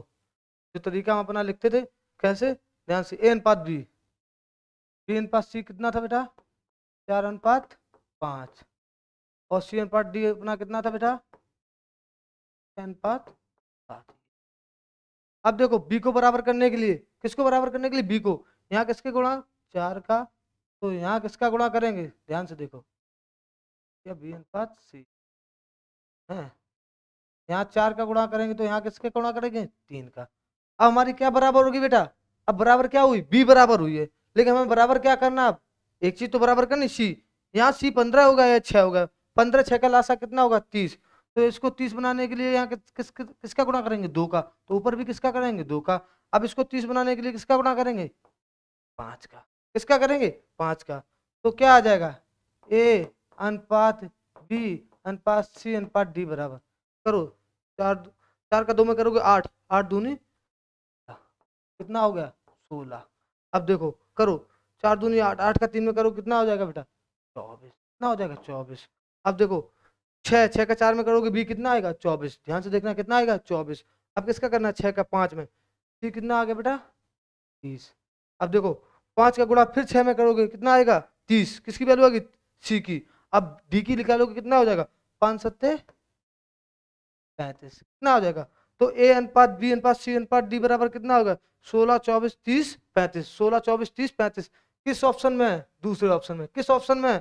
जो तरीका हम अपना लिखते थे कैसे ध्यान से ए अनुपात बी बी अनुपात सी कितना था बेटा चार अनुपात पाँच और सी एन पार्ट डी अपना कितना था बेटा एन पार्ट अब देखो बी को बराबर करने के लिए किसको बराबर करने के लिए बी को यहाँ किसके गुणा चार का तो यहाँ किसका गुणा करेंगे ध्यान से देखो या बी अनुपात सी है यहाँ चार का गुणा करेंगे तो यहाँ किसके गुणा करेंगे तीन का अब हमारी क्या बराबर होगी बेटा अब बराबर क्या हुई बी बराबर हुई है लेकिन हमें बराबर क्या करना अब एक चीज तो बराबर करनी सी यहाँ सी पंद्रह होगा या छः होगा पंद्रह छः का लाशा कितना होगा तीस तो इसको तीस बनाने के लिए यहाँ किस, किस, किस किसका गुणा करेंगे दो का तो ऊपर भी किसका करेंगे दो का अब इसको तीस बनाने के लिए किसका गुणा करेंगे पाँच का किसका करेंगे पाँच का तो क्या आ जाएगा ए अनुपात बी अनुपात सी अनुपात डी बराबर करो चार चार का दो में करोगे आठ आठ दूनी कितना हो गया सोलह अब देखो करो चार दूनी आठ आठ का तीन में करो कितना हो जाएगा बेटा चौबीस कितना हो जाएगा चौबीस अब देखो छः छः का चार में करोगे बी कितना आएगा चौबीस ध्यान से देखना कितना आएगा चौबीस अब किसका करना छह छः का पाँच में सी कितना आ गया बेटा तीस अब देखो पाँच का गुणा फिर छः में करोगे कितना आएगा तीस किसकी वैल्यू आएगी सी की अब डी की निकालोगे कितना हो जाएगा पाँच सत्ते पैंतीस कितना हो जाएगा तो ए अनुपात बी अनुपात सी अनुपात डी बराबर कितना होगा सोलह चौबीस तीस पैंतीस सोलह चौबीस तीस पैंतीस किस ऑप्शन में दूसरे ऑप्शन में किस ऑप्शन में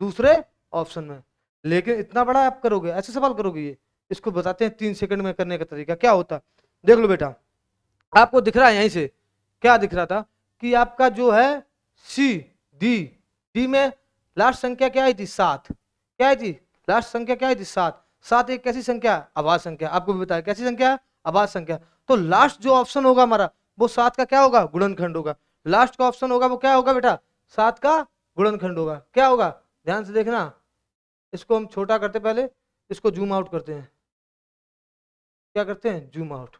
दूसरे ऑप्शन में लेकिन इतना बड़ा आप करोगे ऐसे सवाल करोगे ये इसको बताते हैं तीन सेकंड में करने का तरीका क्या होता देख लो बेटा आपको दिख रहा है यहीं से क्या दिख रहा था कि आपका जो है सी डी डी में लास्ट संख्या क्या आई थी सात क्या आई थी लास्ट संख्या क्या आई थी सात सात एक कैसी संख्या आवाज संख्या आपको भी बताया कैसी संख्या आवाज संख्या तो लास्ट जो ऑप्शन होगा हमारा वो सात का क्या होगा गुणनखंड होगा लास्ट का ऑप्शन होगा वो क्या होगा बेटा सात का गुणनखंड होगा क्या होगा ध्यान से देखना इसको हम छोटा करते पहले इसको जूम आउट करते हैं क्या करते हैं जूम आउट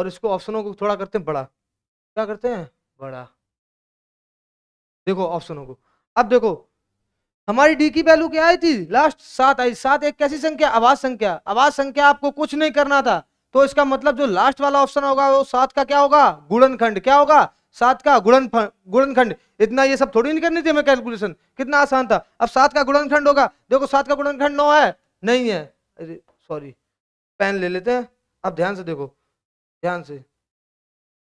और इसको ऑप्शनों को थोड़ा करते हैं बड़ा क्या करते हैं बड़ा देखो ऑप्शनों को अब देखो हमारी डी की वैल्यू क्या आई थी लास्ट सात आई सात एक कैसी संख्या आवाज संख्या आवाज संख्या आपको कुछ नहीं करना था तो इसका मतलब जो लास्ट वाला ऑप्शन होगा वो सात का क्या होगा गुणनखंड क्या होगा सात का गुणन गुणनखंड इतना ये सब थोड़ी नहीं करनी थी हमें कैलकुलेशन कितना आसान था अब सात का गुणनखंड होगा देखो सात का गुणनखंड नौ है नहीं है अरे सॉरी पेन ले लेते हैं अब ध्यान से देखो ध्यान से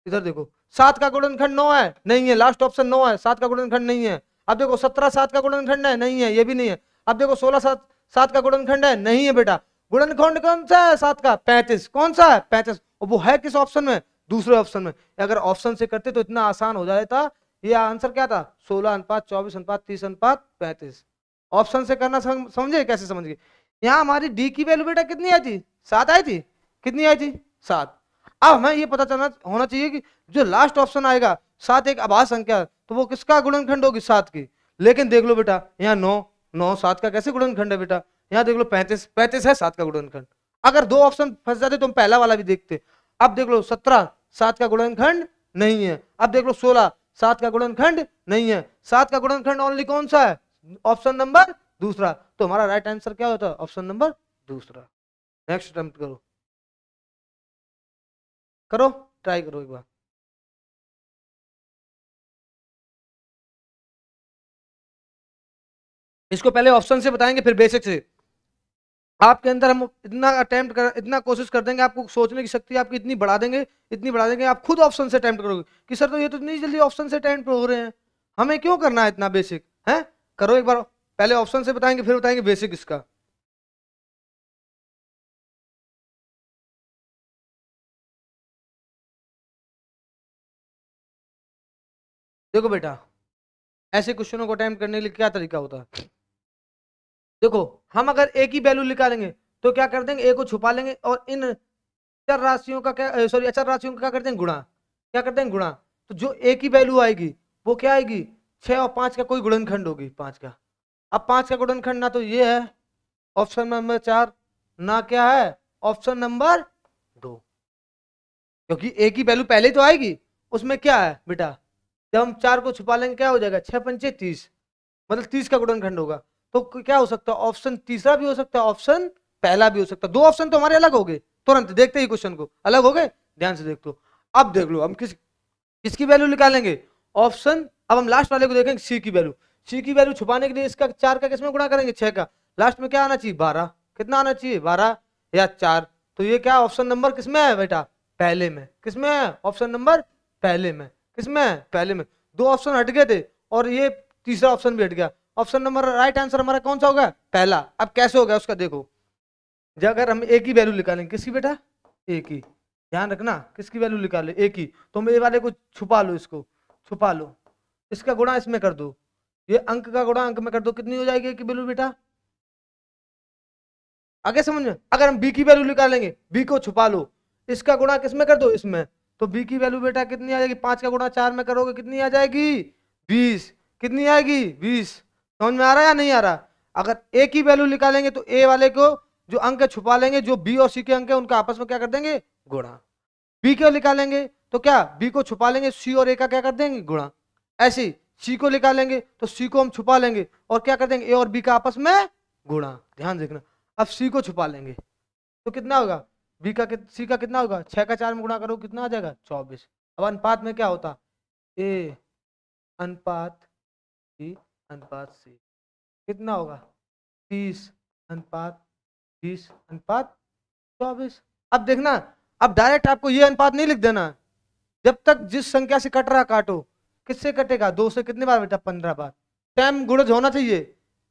इधर देखो सात का गुणनखंड नौ है नहीं है लास्ट ऑप्शन नौ है सात का गुणनखंड नहीं है अब देखो सत्रह सात का गुणनखंड है नहीं है ये भी नहीं है अब देखो सोलह सात सात का गुणनखंड है नहीं है बेटा गुणनखंड कौन सा है सात का पैंतीस कौन सा है पैंतीस वो है किस ऑप्शन में दूसरे ऑप्शन में अगर ऑप्शन से करते तो इतना आसान हो जाता ये आंसर क्या था सोलह अनुपात चौबीस अनुपात तीस अनुपात पैंतीस ऑप्शन से करना समझे कैसे समझ गए यहाँ हमारी डी की वैल्यू बेटा कितनी आई थी सात आई थी कितनी आई थी सात अब हमें ये पता चलना होना चाहिए कि जो लास्ट ऑप्शन आएगा सात एक आभास संख्या तो वो किसका गुणनखंड होगी सात की लेकिन देख लो बेटा यहाँ नौ नौ सात का कैसे गुणनखंड है बेटा यहाँ देख लो पैंतीस पैंतीस है सात का गुणनखंड अगर दो ऑप्शन फंस जाते तो हम पहला वाला भी देखते अब देख लो सत्रह सात का गुणनखंड नहीं है अब देख लो सोलह सात का गुणनखंड नहीं है सात का गुणनखंड ओनली कौन सा है ऑप्शन नंबर दूसरा तो हमारा राइट आंसर क्या होता है ऑप्शन नंबर दूसरा नेक्स्ट अटेम्प्ट करो करो ट्राई करो एक बार इसको पहले ऑप्शन से बताएंगे फिर बेसिक से आपके अंदर हम इतना अटैम्प्ट कर इतना कोशिश कर देंगे आपको सोचने की शक्ति आपकी इतनी बढ़ा देंगे इतनी बढ़ा देंगे आप खुद ऑप्शन से अटैम्प्ट करोगे कि सर तो ये तो इतनी जल्दी ऑप्शन से अटैम्प्ट हो रहे हैं हमें क्यों करना है इतना बेसिक है करो एक बार पहले ऑप्शन से बताएंगे फिर बताएंगे बेसिक इसका देखो बेटा ऐसे क्वेश्चनों को अटैम्प्ट करने के लिए क्या तरीका होता है देखो हम अगर ए की वैल्यू निकालेंगे तो क्या कर देंगे ए को छुपा लेंगे और इन चार राशियों का क्या सॉरी अचर राशियों का क्या करते हैं गुणा क्या करते हैं गुणा तो जो ए की वैल्यू आएगी वो क्या आएगी छः और पाँच का कोई गुणनखंड होगी पाँच का अब पाँच का गुणनखंड ना तो ये है ऑप्शन नंबर चार ना क्या है ऑप्शन नंबर दो क्योंकि ए की वैल्यू पहले तो आएगी उसमें क्या है बेटा जब हम चार को छुपा लेंगे क्या हो जाएगा छः पंचे तीस मतलब तीस का गुणनखंड होगा तो क्या हो सकता है ऑप्शन तीसरा भी हो सकता है ऑप्शन पहला भी हो सकता है दो ऑप्शन तो हमारे अलग हो गए तुरंत देखते ही क्वेश्चन को अलग हो गए ध्यान से देख लो अब देख लो हम किस किसकी वैल्यू निकालेंगे ऑप्शन अब हम लास्ट वाले को देखेंगे सी की वैल्यू सी की वैल्यू छुपाने के लिए इसका चार का किसमें गुणा करेंगे छह का लास्ट में क्या आना चाहिए बारह कितना आना चाहिए बारह या चार तो ये क्या ऑप्शन नंबर किसमें है बेटा पहले में किसमें है ऑप्शन नंबर पहले में किसमें है पहले में दो ऑप्शन हट गए थे और ये तीसरा ऑप्शन भी हट गया ऑप्शन नंबर राइट आंसर हमारा कौन सा होगा पहला अब कैसे होगा उसका देखो जब अगर हम एक ही वैल्यू निकालेंगे किसकी बेटा एक ही ध्यान रखना किसकी वैल्यू निकाले एक ही तो हम ये वाले को छुपा लो इसको छुपा लो इसका गुणा इसमें कर दो ये अंक का गुणा अंक में कर दो कितनी हो जाएगी एक वैल्यू बेटा आगे समझ में अगर हम बी की वैल्यू निकालेंगे बी को छुपा लो इसका गुणा किस में कर दो इसमें तो बी की वैल्यू बेटा कितनी आ जाएगी पांच का गुणा चार में करोगे कितनी आ जाएगी बीस कितनी आएगी बीस समझ में आ रहा है या नहीं आ रहा अगर ए की वैल्यू निकालेंगे तो ए वाले को जो अंक छुपा लेंगे जो बी और सी के अंक है उनका आपस में क्या कर देंगे गुणा बी को निकालेंगे तो क्या बी को छुपा लेंगे सी और ए का क्या कर देंगे गुणा ऐसे सी को निकालेंगे तो सी को हम छुपा लेंगे और क्या कर देंगे ए और बी का आपस में गुणा ध्यान देखना अब सी को छुपा लेंगे तो कितना होगा बी का सी का कितना होगा छः का चार में गुणा करो कितना आ जाएगा चौबीस अब अनुपात में क्या होता ए अनुपात अनुपात सी कितना होगा तीस अनुपात बीस अनुपात चौबीस अब देखना अब डायरेक्ट आपको ये अनुपात नहीं लिख देना जब तक जिस संख्या से कट रहा काटो किससे कटेगा दो से कितने बार बेटा पंद्रह बार टाइम गुड़ज होना चाहिए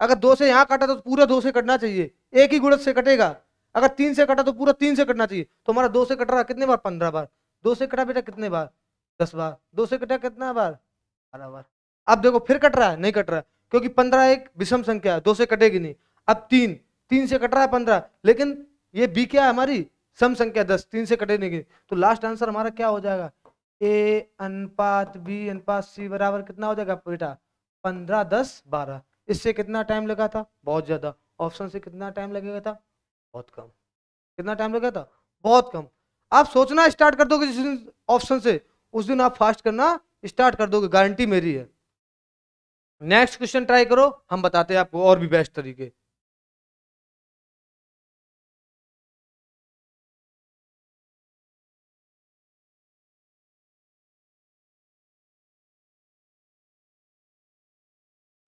अगर दो से यहाँ काटा तो पूरा दो से कटना चाहिए एक ही गुड़ज से कटेगा अगर तीन से कटा तो पूरा तीन से कटना चाहिए तो हमारा दो से कट रहा कितने बार पंद्रह बार दो से कटा बेटा कितने बार दस बार दो से कटा कितना बार बारह बार अब देखो फिर कट रहा है नहीं कट रहा है क्योंकि पंद्रह एक विषम संख्या है दो से कटेगी नहीं अब तीन तीन से कट रहा है पंद्रह लेकिन ये बी क्या है हमारी सम संख्या दस तीन से कटे नहीं तो लास्ट आंसर हमारा क्या हो जाएगा ए अनुपात बी अनुपात सी बराबर कितना हो जाएगा बेटा पंद्रह दस बारह इससे कितना टाइम लगा था बहुत ज्यादा ऑप्शन से कितना टाइम लगेगा था बहुत कम कितना टाइम लगा था बहुत कम आप सोचना स्टार्ट कर दोगे जिस दिन ऑप्शन से उस दिन आप फास्ट करना स्टार्ट कर दोगे गारंटी मेरी है नेक्स्ट क्वेश्चन ट्राई करो हम बताते हैं आपको और भी बेस्ट तरीके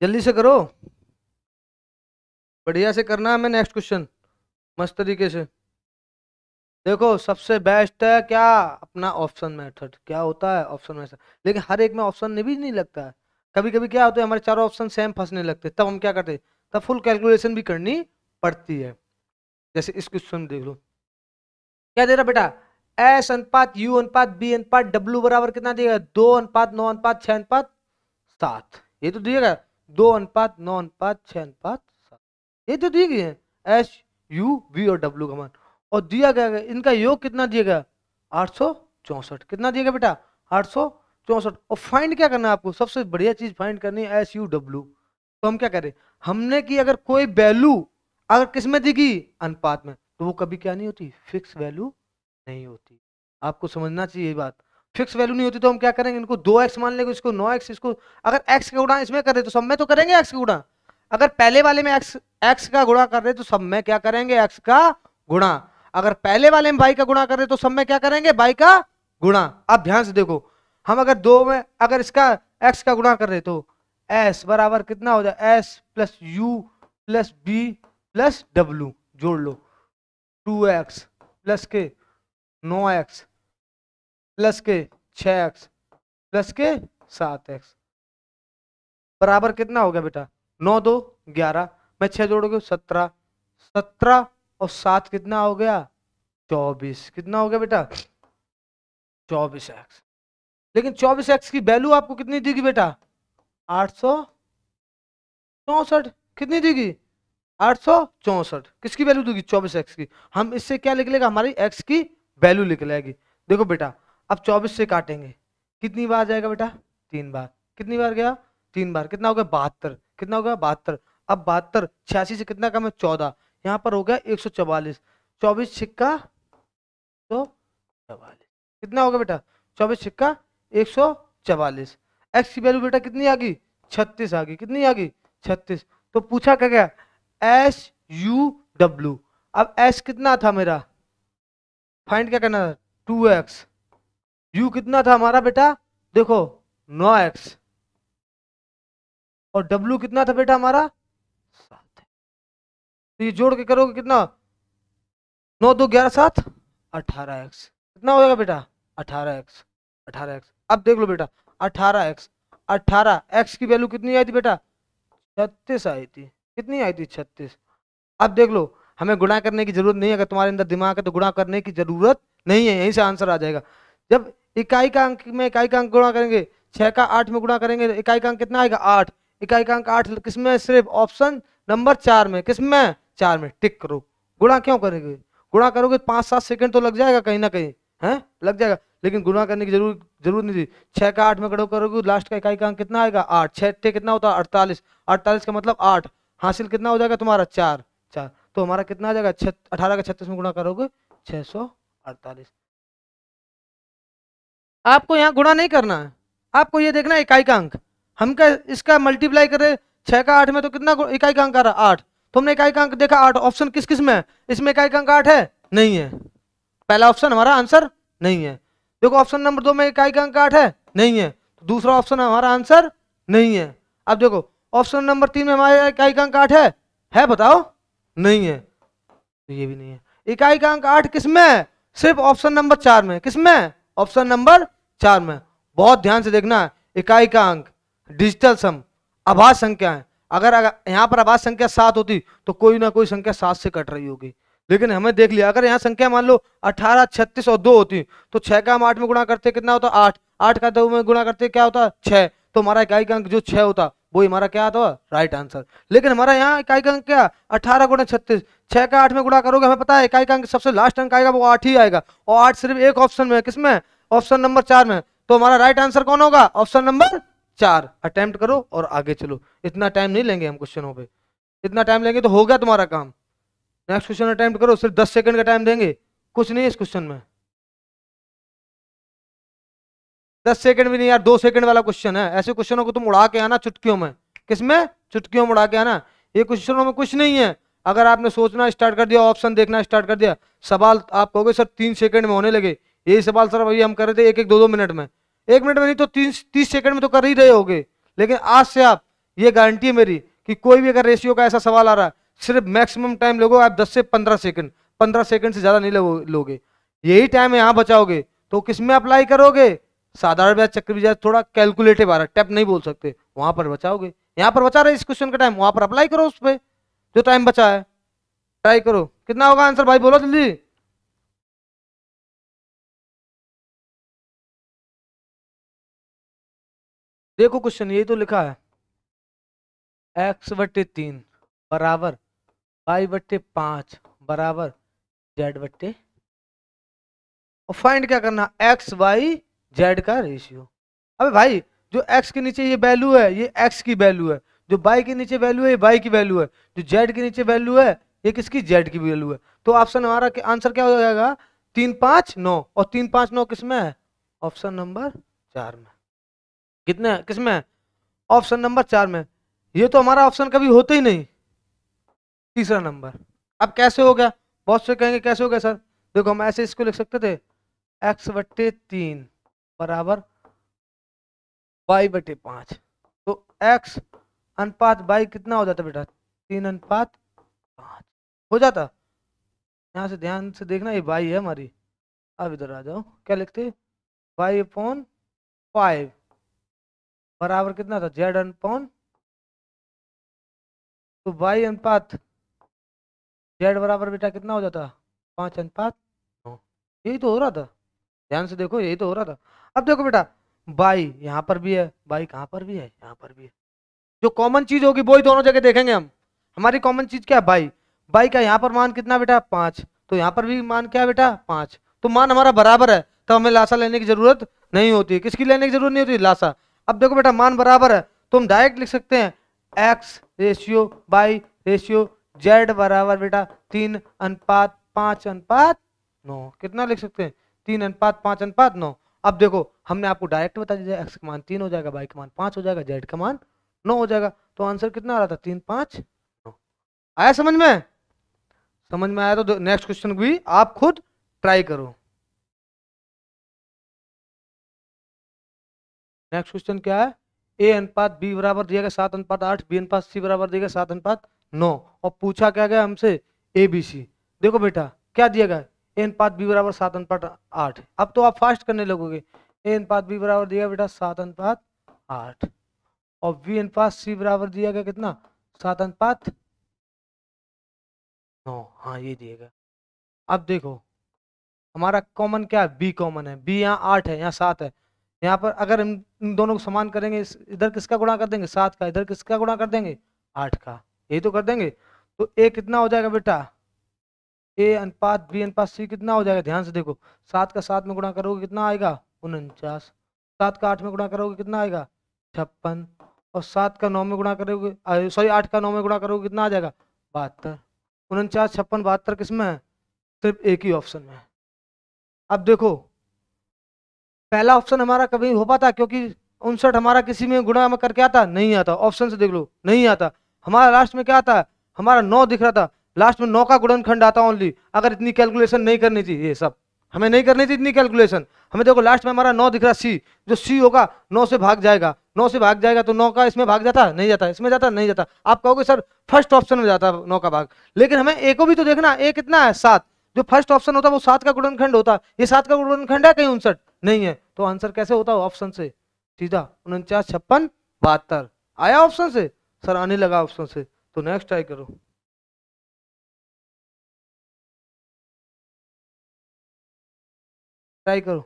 जल्दी से करो बढ़िया से करना है मैं नेक्स्ट क्वेश्चन मस्त तरीके से देखो सबसे बेस्ट है क्या अपना ऑप्शन मेथड क्या होता है ऑप्शन मेथड लेकिन हर एक में ऑप्शन भी नहीं लगता है कभी कभी क्या होता है हमारे चारों ऑप्शन सेम फंसने लगते तब हम क्या करते हैं तब फुल कैलकुलेशन भी करनी पड़ती है जैसे इस क्वेश्चन देख लो क्या दे रहा बेटा एस अनुपात यू अनुपात बी अनुपात डब्ल्यू बराबर कितना देगा दो अनुपात नौ अनुपात छह अनुपात सात ये तो दिएगा दो अनुपात नौ अनुपात छह अनुपात सात ये तो दिए गए हैं एस यू बी और डब्ल्यू का मान और दिया गया इनका योग कितना दिएगा आठ सौ चौसठ कितना दिएगा बेटा आठ सौ तो चौंसठ और फाइंड क्या करना है आपको सबसे बढ़िया चीज़ फाइंड करनी है एस यू डब्ल्यू तो हम क्या करें हमने की अगर कोई वैल्यू अगर किस में दिखी अनुपात में तो वो कभी क्या नहीं होती फिक्स वैल्यू नहीं होती आपको समझना चाहिए ये बात फिक्स वैल्यू नहीं होती तो हम क्या करेंगे इनको दो एक्स मान लेंगे इसको नौ एक्स इसको अगर एक्स का गुणा इसमें कर रहे तो सब में तो करेंगे एक्स का गुणा अगर पहले वाले में एक्स एक्स का गुणा कर रहे तो सब में क्या करेंगे एक्स का गुणा अगर पहले वाले में बाई का गुणा कर रहे तो सब में क्या करेंगे बाई का गुणा आप ध्यान से देखो हम अगर दो में अगर इसका एक्स का गुणा कर रहे तो एस बराबर कितना हो जाए S plus U plus B plus W जोड़ लो टू एक्स प्लस के नौ एक्स प्लस के छः एक्स प्लस के सात एक्स बराबर कितना हो गया बेटा नौ दो ग्यारह मैं छः जोड़ोगे सत्रह सत्रह और सात कितना हो गया चौबीस कितना हो गया बेटा चौबीस एक्स लेकिन चौबीस एक्स की वैल्यू आपको कितनी देगी बेटा आठ सौ चौसठ कितनी देगी आठ सौ चौसठ किसकी वैल्यू देगी चौबीस एक्स की हम इससे क्या निकलेगा हमारी एक्स की वैल्यू लिख लेगी देखो बेटा अब चौबीस से काटेंगे कितनी बार जाएगा बेटा तीन बार कितनी बार गया तीन बार कितना हो गया बहत्तर कितना हो गया बहत्तर अब बहत्तर छियासी से कितना कम है चौदह यहाँ पर हो गया एक सौ चवालीस चौबीस छिक्का तो चवालीस कितना होगा बेटा चौबीस छिक्का एक सौ चवालीस एक्स की वैल्यू बेटा कितनी आ गई छत्तीस आ गई कितनी आ गई छत्तीस तो पूछा क्या क्या एस यू डब्ल्यू अब एस कितना था मेरा फाइंड क्या करना था टू एक्स यू कितना था हमारा बेटा देखो नौ एक्स और डब्ल्यू कितना था बेटा हमारा सात तो ये जोड़ के करोगे कितना नौ दो ग्यारह सात अठारह एक्स कितना हो जाएगा बेटा अठारह एक्स अठारह एक्स अब देख लो बेटा अठारह एक्स अठारह एक्स की वैल्यू कितनी आई थी बेटा छत्तीस आई थी कितनी आई थी छत्तीस अब देख लो हमें गुणा करने की जरूरत नहीं है अगर तुम्हारे अंदर दिमाग है तो गुणा करने की जरूरत नहीं है यहीं से आंसर आ जाएगा जब इकाई का अंक में इकाई का अंक गुणा करेंगे छः का आठ में गुणा करेंगे तो इकाई का अंक कितना आएगा आठ इकाई का अंक आठ किसमें सिर्फ ऑप्शन नंबर चार में किसमें चार में टिक करो गुणा क्यों करेंगे गुणा करोगे पाँच सात सेकंड तो लग जाएगा कहीं ना कहीं है लग जाएगा लेकिन गुना करने की जरूर जरूर नहीं थी छः का आठ में गढ़ो करोगे लास्ट का इकाई का अंक कितना आएगा आठ छः छः कितना होता है अड़तालीस अड़तालीस का मतलब आठ हासिल कितना हो जाएगा तुम्हारा चार चार तो हमारा कितना आ जाएगा अठारह का छत्तीस में गुणा करोगे छः सौ अड़तालीस आपको यहाँ गुणा नहीं करना है आपको ये देखना इकाई का अंक हम क्या इसका मल्टीप्लाई करें छः का आठ में तो कितना इकाई का अंक आ रहा है आठ तो हमने इकाई का अंक देखा आठ ऑप्शन किस किस में है इसमें इकाई का अंक आठ है नहीं है पहला ऑप्शन हमारा आंसर नहीं है देखो ऑप्शन नंबर दो में इकाई का अंक आठ है नहीं है तो दूसरा ऑप्शन हमारा आंसर नहीं है अब देखो ऑप्शन नंबर तीन में हमारे इकाई का अंक आठ है है बताओ नहीं है तो ये भी नहीं है इकाई का अंक आठ किस में है सिर्फ ऑप्शन नंबर चार में किस में ऑप्शन नंबर चार में बहुत ध्यान से देखना है इकाई का अंक डिजिटल सम आभास संख्या है अगर, अगर यहाँ पर आभास संख्या सात होती तो कोई ना कोई संख्या सात से कट रही होगी लेकिन हमें देख लिया अगर यहाँ संख्या मान लो अठारह छत्तीस और दो होती तो छह का हम आठ में गुणा करते कितना होता आठ आठ का दो में गुणा करते क्या होता छह तो हमारा इकाई का अंक जो छह होता वो हमारा क्या आता राइट आंसर लेकिन हमारा यहाँ इकाई का अंक क्या अठारह गुणा छत्तीस छह का आठ में गुणा करोगे हमें पता है इकाई का अंक सबसे लास्ट अंक आएगा वो आठ ही आएगा और आठ सिर्फ एक ऑप्शन में किसमें ऑप्शन नंबर चार में तो हमारा राइट आंसर कौन होगा ऑप्शन नंबर चार अटेम्प्ट करो और आगे चलो इतना टाइम नहीं लेंगे हम क्वेश्चनों पे इतना टाइम लेंगे तो हो गया तुम्हारा काम नेक्स्ट क्वेश्चन अटैम्प्ट करो सिर्फ दस सेकंड का टाइम देंगे कुछ नहीं है इस क्वेश्चन में दस सेकंड भी नहीं यार दो सेकंड वाला क्वेश्चन है ऐसे क्वेश्चनों को तुम उड़ा के आना चुटकियों में किसमें चुटकियों में उड़ा के आना ये क्वेश्चनों में कुछ नहीं है अगर आपने सोचना स्टार्ट कर दिया ऑप्शन देखना स्टार्ट कर दिया सवाल आप कहोगे सर तीन सेकंड में होने लगे यही सवाल सर अभी हम कर रहे थे एक एक दो दो मिनट में एक मिनट में नहीं तो तीन तीस सेकंड में तो कर ही रहे होगे लेकिन आज से आप ये गारंटी है मेरी कि कोई भी अगर रेशियो का ऐसा सवाल आ रहा है सिर्फ मैक्सिमम टाइम लोगे आप 10 से 15 सेकंड 15 सेकंड से ज़्यादा नहीं लोगे यही टाइम यहाँ बचाओगे तो किस में अप्लाई करोगे साधारण ब्याज चक्र ब्याज थोड़ा कैलकुलेटिव आ रहा है टेप नहीं बोल सकते वहां पर बचाओगे यहाँ पर बचा रहे इस क्वेश्चन का टाइम वहां पर अप्लाई करो उस पर जो टाइम बचा है ट्राई करो कितना होगा आंसर भाई बोलो जल्दी देखो क्वेश्चन ये तो लिखा है एक्स बटे तीन बराबर वाई बट्टे पाँच बराबर जेड बट्टे और फाइंड क्या करना एक्स वाई जेड का रेशियो अबे भाई जो एक्स के नीचे ये वैल्यू है ये एक्स की वैल्यू है जो बाई के नीचे वैल्यू है ये बाई की वैल्यू है जो जेड के नीचे वैल्यू है ये किसकी जेड की वैल्यू है तो ऑप्शन हमारा आंसर क्या हो जाएगा तीन पाँच नौ और तीन पाँच नौ किस में है ऑप्शन नंबर चार में कितने किस में ऑप्शन नंबर चार में ये तो हमारा ऑप्शन कभी होते ही नहीं तीसरा नंबर अब कैसे हो गया बहुत से कहेंगे कैसे हो गया सर देखो हम ऐसे इसको लिख सकते थे एक्स बटे तीन बराबर वाई बटे पाँच तो एक्स अनुपात बाई कितना हो जाता बेटा तीन अनुपात पाँच हो जाता यहाँ से ध्यान से देखना ये बाई है हमारी अब इधर आ जाओ क्या लिखते वाई अपॉन फाइव बराबर कितना था जेड अनुपॉन तो वाई अनुपात जेड बराबर बेटा कितना हो जाता पाँच अनुपात नौ यही तो हो रहा था ध्यान से देखो यही तो हो रहा था अब देखो बेटा बाई यहाँ पर भी है बाई कहाँ पर भी है यहाँ पर भी है जो कॉमन चीज होगी वही दोनों जगह देखेंगे हम हमारी कॉमन चीज क्या है बाई बाई का यहाँ पर मान कितना बेटा पाँच तो यहाँ पर भी मान क्या बेटा पाँच तो मान हमारा बराबर है तो हमें लाशा लेने की जरूरत नहीं होती किसकी लेने की जरूरत नहीं होती लाशा अब देखो बेटा मान बराबर है तो हम डायरेक्ट लिख सकते हैं X ratio Y ratio Z बराबर बेटा तीन अनुपात पांच अनुपात नौ कितना लिख सकते हैं तीन अनुपात पांच अनुपात नौ अब देखो हमने आपको डायरेक्ट बता दिया एक्स का मान तीन हो जाएगा बाई का मान हो जाएगा जेड का मान नौ हो जाएगा तो आंसर कितना आ रहा था तीन पांच नौ आया समझ में समझ में आया तो नेक्स्ट क्वेश्चन भी आप खुद ट्राई करो नेक्स्ट क्वेश्चन क्या है ए अनुपात बी बराबर दिया गया सात अनुपात आठ बी अनुपात सी बराबर दिया गया सात अनुपात नौ और पूछा क्या गया हमसे ए बी सी देखो बेटा क्या दिया गया ए अनुपात बी बराबर सात अनुपात आठ अब तो आप फास्ट करने लगोगे ए अनुपात बी बराबर दिया बेटा सात अनुपात आठ और बी अनुपात सी बराबर दिया गया कितना सात अनुपात नौ हाँ ये दिया गया अब देखो हमारा कॉमन क्या है बी कॉमन है बी यहाँ आठ है यहाँ सात है यहाँ पर अगर इन दोनों को समान करेंगे इधर किसका गुणा कर देंगे सात का इधर किसका गुणा कर देंगे आठ का यही तो कर देंगे तो ए कितना हो जाएगा बेटा ए अनुपात बी अनुपात सी कितना हो जाएगा ध्यान से देखो सात का सात में गुणा करोगे कितना आएगा उनचास सात का आठ में गुणा करोगे कितना आएगा छप्पन और सात का नौ में गुणा करोगे सॉरी आठ का नौ में गुणा करोगे कितना आ जाएगा बहत्तर उनचास छप्पन बहत्तर किस में है सिर्फ एक ही ऑप्शन में अब देखो पहला ऑप्शन हमारा कभी हो पाता क्योंकि उनसठ हमारा किसी में गुणा में करके आता नहीं आता ऑप्शन से देख लो नहीं आता हमारा लास्ट में क्या आता है हमारा नौ दिख रहा था लास्ट में नौ का गुणनखंड आता ओनली अगर इतनी कैलकुलेशन नहीं करनी थी ये सब हमें नहीं करनी थी इतनी कैलकुलेशन हमें देखो लास्ट में हमारा नौ दिख रहा सी जो सी होगा नौ से भाग जाएगा नौ से भाग जाएगा तो नौ का इसमें भाग जाता नहीं जाता इसमें जाता नहीं जाता आप कहोगे सर फर्स्ट ऑप्शन में जाता नौ का भाग लेकिन हमें एक को भी तो देखना ए कितना है सात जो फर्स्ट ऑप्शन होता है वो सात का गुणनखंड होता ये सात का गुणनखंड है कहीं उनसठ नहीं है तो आंसर कैसे होता है ऑप्शन से सीधा उनचास छप्पन बहत्तर आया ऑप्शन से सर आने लगा ऑप्शन से तो नेक्स्ट ट्राई करो ट्राई करो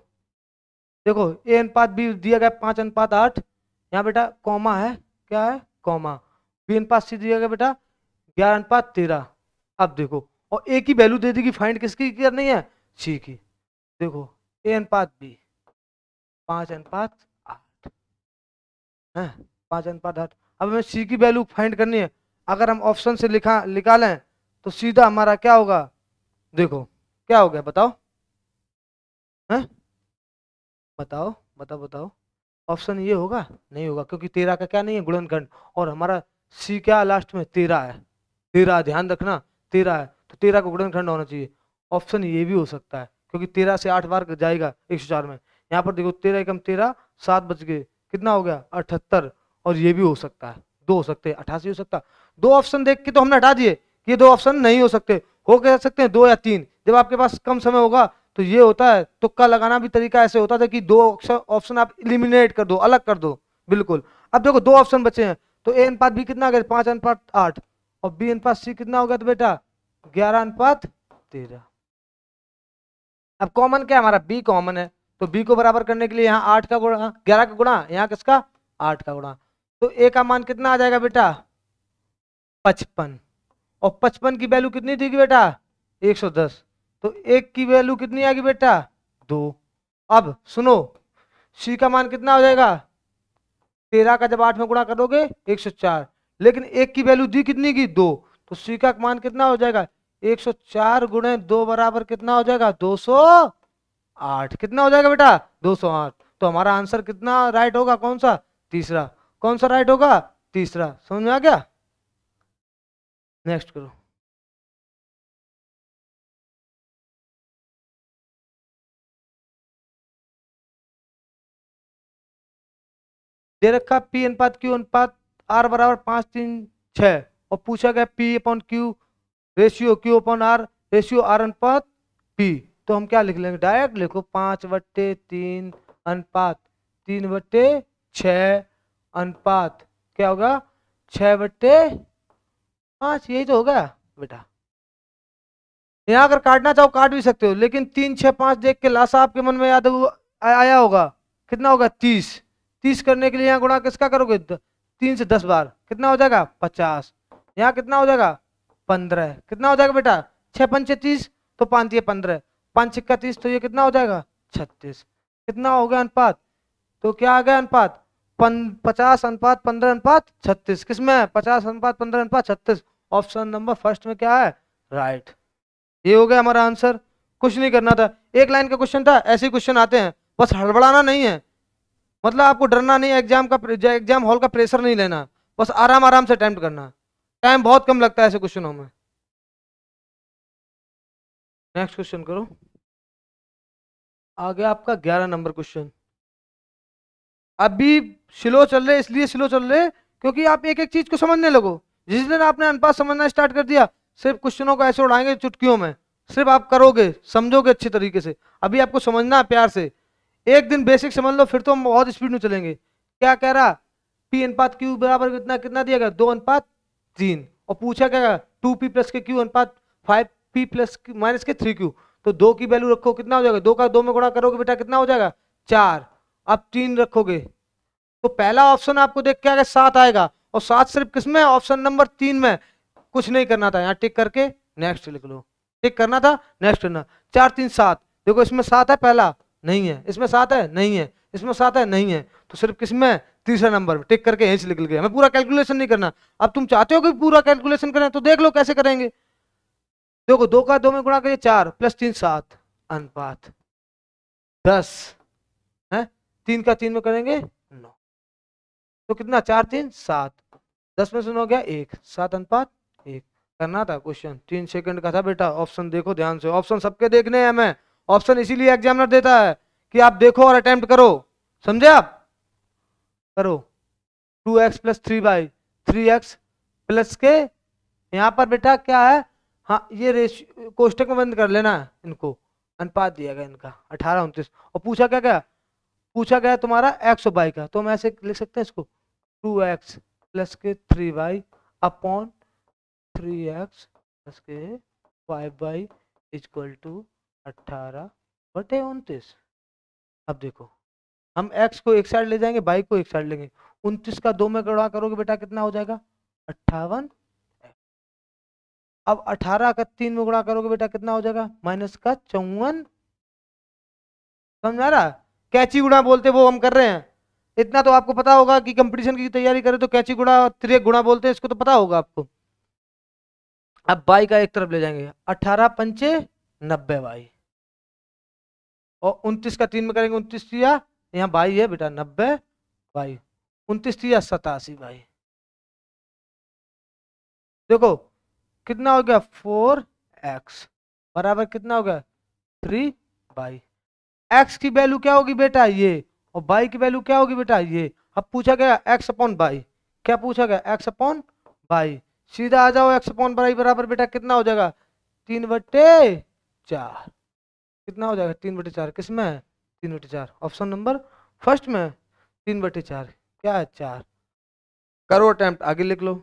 देखो ए अनुपात बी दिया गया पांच अनुपात आठ यहाँ बेटा कॉमा है क्या है कॉमा बी अनुपात सी दिया गया बेटा ग्यारह अनुपात तेरह अब देखो और ए की वैल्यू दे देगी फाइंड किसकी करनी है सी की देखो ए अनुपात बी पांच अनुपात आठ है पांच अनुपात आठ अब हमें सी की वैल्यू फाइंड करनी है अगर हम ऑप्शन से लिखा निकालें तो सीधा हमारा क्या होगा देखो क्या हो गया बताओ हैं बताओ बताओ बताओ ऑप्शन ये होगा नहीं होगा क्योंकि तेरह का क्या नहीं है गुणनखंड और हमारा सी क्या लास्ट में तेरह है तेरह ध्यान रखना तेरह है तो तेरह का गुणनखंड होना चाहिए ऑप्शन ये भी हो सकता है क्योंकि तेरह से आठ बार जाएगा एक सौ चार में यहाँ पर देखो तेरह एकम तेरह सात बज गए कितना हो गया अठहत्तर और ये भी हो सकता है दो हो सकते हैं अठासी हो सकता दो ऑप्शन देख के तो हमने हटा दिए ये दो ऑप्शन नहीं हो सकते हो कह सकते हैं दो या तीन जब आपके पास कम समय होगा तो ये होता है तुक्का लगाना भी तरीका ऐसे होता था कि दो ऑप्शन आप इलिमिनेट कर दो अलग कर दो बिल्कुल अब देखो दो ऑप्शन बचे हैं तो ए अनुपात बी कितना गया पांच अनुपात आठ और बी अनुपात सी कितना हो गया तो बेटा ग्यारह अनुपात तेरह अब कॉमन क्या हमारा बी कॉमन है तो बी को बराबर करने के लिए यहाँ आठ का गुणा ग्यारह का गुणा यहाँ किसका आठ का गुणा तो ए का मान कितना आ जाएगा बेटा पचपन और पचपन की वैल्यू कितनी थी बेटा एक सौ दस तो एक की वैल्यू कितनी आएगी बेटा दो अब सुनो सी का मान कितना हो जाएगा तेरह का जब आठ में गुणा करोगे एक सौ चार लेकिन एक की वैल्यू दी कितनी की दो तो सी का मान कितना हो जाएगा एक सौ चार गुणे दो बराबर कितना हो जाएगा दो सौ आठ कितना हो जाएगा बेटा दो सौ आठ तो हमारा आंसर कितना राइट होगा कौन सा तीसरा कौन सा राइट होगा तीसरा समझ में आ गया नेक्स्ट करो दे रखा पी अनुपात क्यू अनुपात आर बराबर पांच तीन छ और पूछा गया P upon Q ratio Q upon R ratio R अनुपात पी तो हम क्या लिख लेंगे डायरेक्ट लिखो पांच बट्टे तीन अनुपात तीन बट्टे छ अनुपात क्या होगा छ बट्टे पांच यही तो होगा बेटा यहाँ अगर काटना चाहो काट भी सकते हो लेकिन तीन छह पांच देख के लाशा आपके मन में याद आया होगा कितना होगा तीस तीस करने के लिए यहाँ गुणा किसका करोगे तीन से दस बार कितना हो जाएगा पचास यहाँ कितना हो जाएगा पंद्रह कितना हो जाएगा बेटा छह पंचे तीस तो पांच ये पंद्रह पांच छिक्का तीस तो ये कितना हो जाएगा छत्तीस कितना हो गया अनुपात तो क्या आ गया अनुपात पचास अनुपात पंद्रह अनुपात छत्तीस किसमें पचास अनुपात पंद्रह अनुपात छत्तीस ऑप्शन नंबर फर्स्ट में क्या है राइट right. ये हो गया हमारा आंसर कुछ नहीं करना था एक लाइन का क्वेश्चन था ऐसे क्वेश्चन आते हैं बस हड़बड़ाना नहीं है मतलब आपको डरना नहीं एग्जाम का एग्जाम हॉल का प्रेशर नहीं लेना बस आराम आराम से अटैम्प्ट करना टाइम बहुत कम लगता है ऐसे क्वेश्चनों में नेक्स्ट क्वेश्चन करो आ गया आपका ग्यारह नंबर क्वेश्चन अभी स्लो चल रहे इसलिए स्लो चल रहे क्योंकि आप एक एक चीज को समझने लगो जिस दिन आपने अनुपात समझना स्टार्ट कर दिया सिर्फ क्वेश्चनों को ऐसे उड़ाएंगे चुटकियों में सिर्फ आप करोगे समझोगे अच्छे तरीके से अभी आपको समझना है प्यार से एक दिन बेसिक समझ लो फिर तो हम बहुत स्पीड में चलेंगे क्या कह रहा पी अनुपात क्यू बराबर कितना कितना दिया गया दो अनुपात तीन और पूछा क्या टू पी प्लस के क्यू अनुपात फाइव पी प्लस माइनस के थ्री क्यू तो दो की वैल्यू रखो कितना हो जाएगा दो का दो में गुणा करोगे बेटा कितना हो जाएगा चार आप तीन रखोगे तो पहला ऑप्शन आपको देख के आगे सात आएगा और सात सिर्फ किसमें ऑप्शन नंबर तीन में कुछ नहीं करना था यहाँ टिक करके नेक्स्ट लिख लो टिक करना था नेक्स्ट करना चार तीन सात देखो इसमें सात है पहला नहीं है इसमें सात है नहीं है इसमें सात है नहीं है तो सिर्फ किसमें तीसरा नंबर टिक करके यहीं से लिख लिया हमें पूरा कैलकुलेशन नहीं करना अब तुम चाहते हो कि पूरा कैलकुलेशन करें तो देख लो कैसे करेंगे देखो दो का दो में गुणा करिए चार प्लस तीन सात अनुपात दस तीन का तीन में करेंगे नौ तो कितना चार तीन सात दस में से नौ गया एक सात अनुपात एक करना था क्वेश्चन तीन सेकंड का था बेटा ऑप्शन देखो ध्यान से ऑप्शन सबके देखने हैं हमें ऑप्शन इसीलिए एग्जामिनर देता है कि आप देखो और अटेम्प्ट करो समझे आप करो two X plus three Y three X plus के यहाँ पर बेटा क्या है हाँ ये रेशियो कोष्टक में बंद कर लेना इनको अनुपात दिया गया इनका अठारह उनतीस और पूछा क्या क्या पूछा गया तुम्हारा एक्स और वाई का तो हम ऐसे लिख सकते हैं इसको टू एक्स प्लस के three Y upon three X plus के फाइव वाई इजक्वल टू अट्ठारह बटे उनतीस अब देखो हम एक्स को एक साइड ले जाएंगे बाई को एक साइड लेंगे उनतीस का दो में गुणा करोगे बेटा कितना हो जाएगा अट्ठावन अब अठारह का तीन में गुणा करोगे बेटा कितना हो जाएगा माइनस का चौवन समझा रहा कैची गुणा बोलते वो हम कर रहे हैं इतना तो आपको पता होगा कि कंपटीशन की तैयारी करें तो कैची गुणा त्रिय गुणा बोलते हैं इसको तो पता होगा आपको अब बाई का एक तरफ ले जाएंगे अठारह पंचे नब्बे बाई और उनतीस का तीन में करेंगे उनतीस तिया यहाँ बाई है बेटा नब्बे बाई उनतीस तिया सतासी बाई देखो कितना हो गया फोर एक्स बराबर कितना हो गया थ्री बाई एक्स की वैल्यू क्या होगी बेटा ये और बाई की वैल्यू क्या होगी बेटा ये अब पूछा गया एक्स अपॉन बाई क्या पूछा गया एक्स अपॉन बाई सीधा आ जाओ एक्स अपॉन बाई बराबर बेटा कितना हो जाएगा तीन बटे चार कितना हो जाएगा तीन बटे चार किस में तीन बटे चार ऑप्शन नंबर फर्स्ट में तीन बटे चार क्या है चार करो अटेम्प्ट आगे लिख लो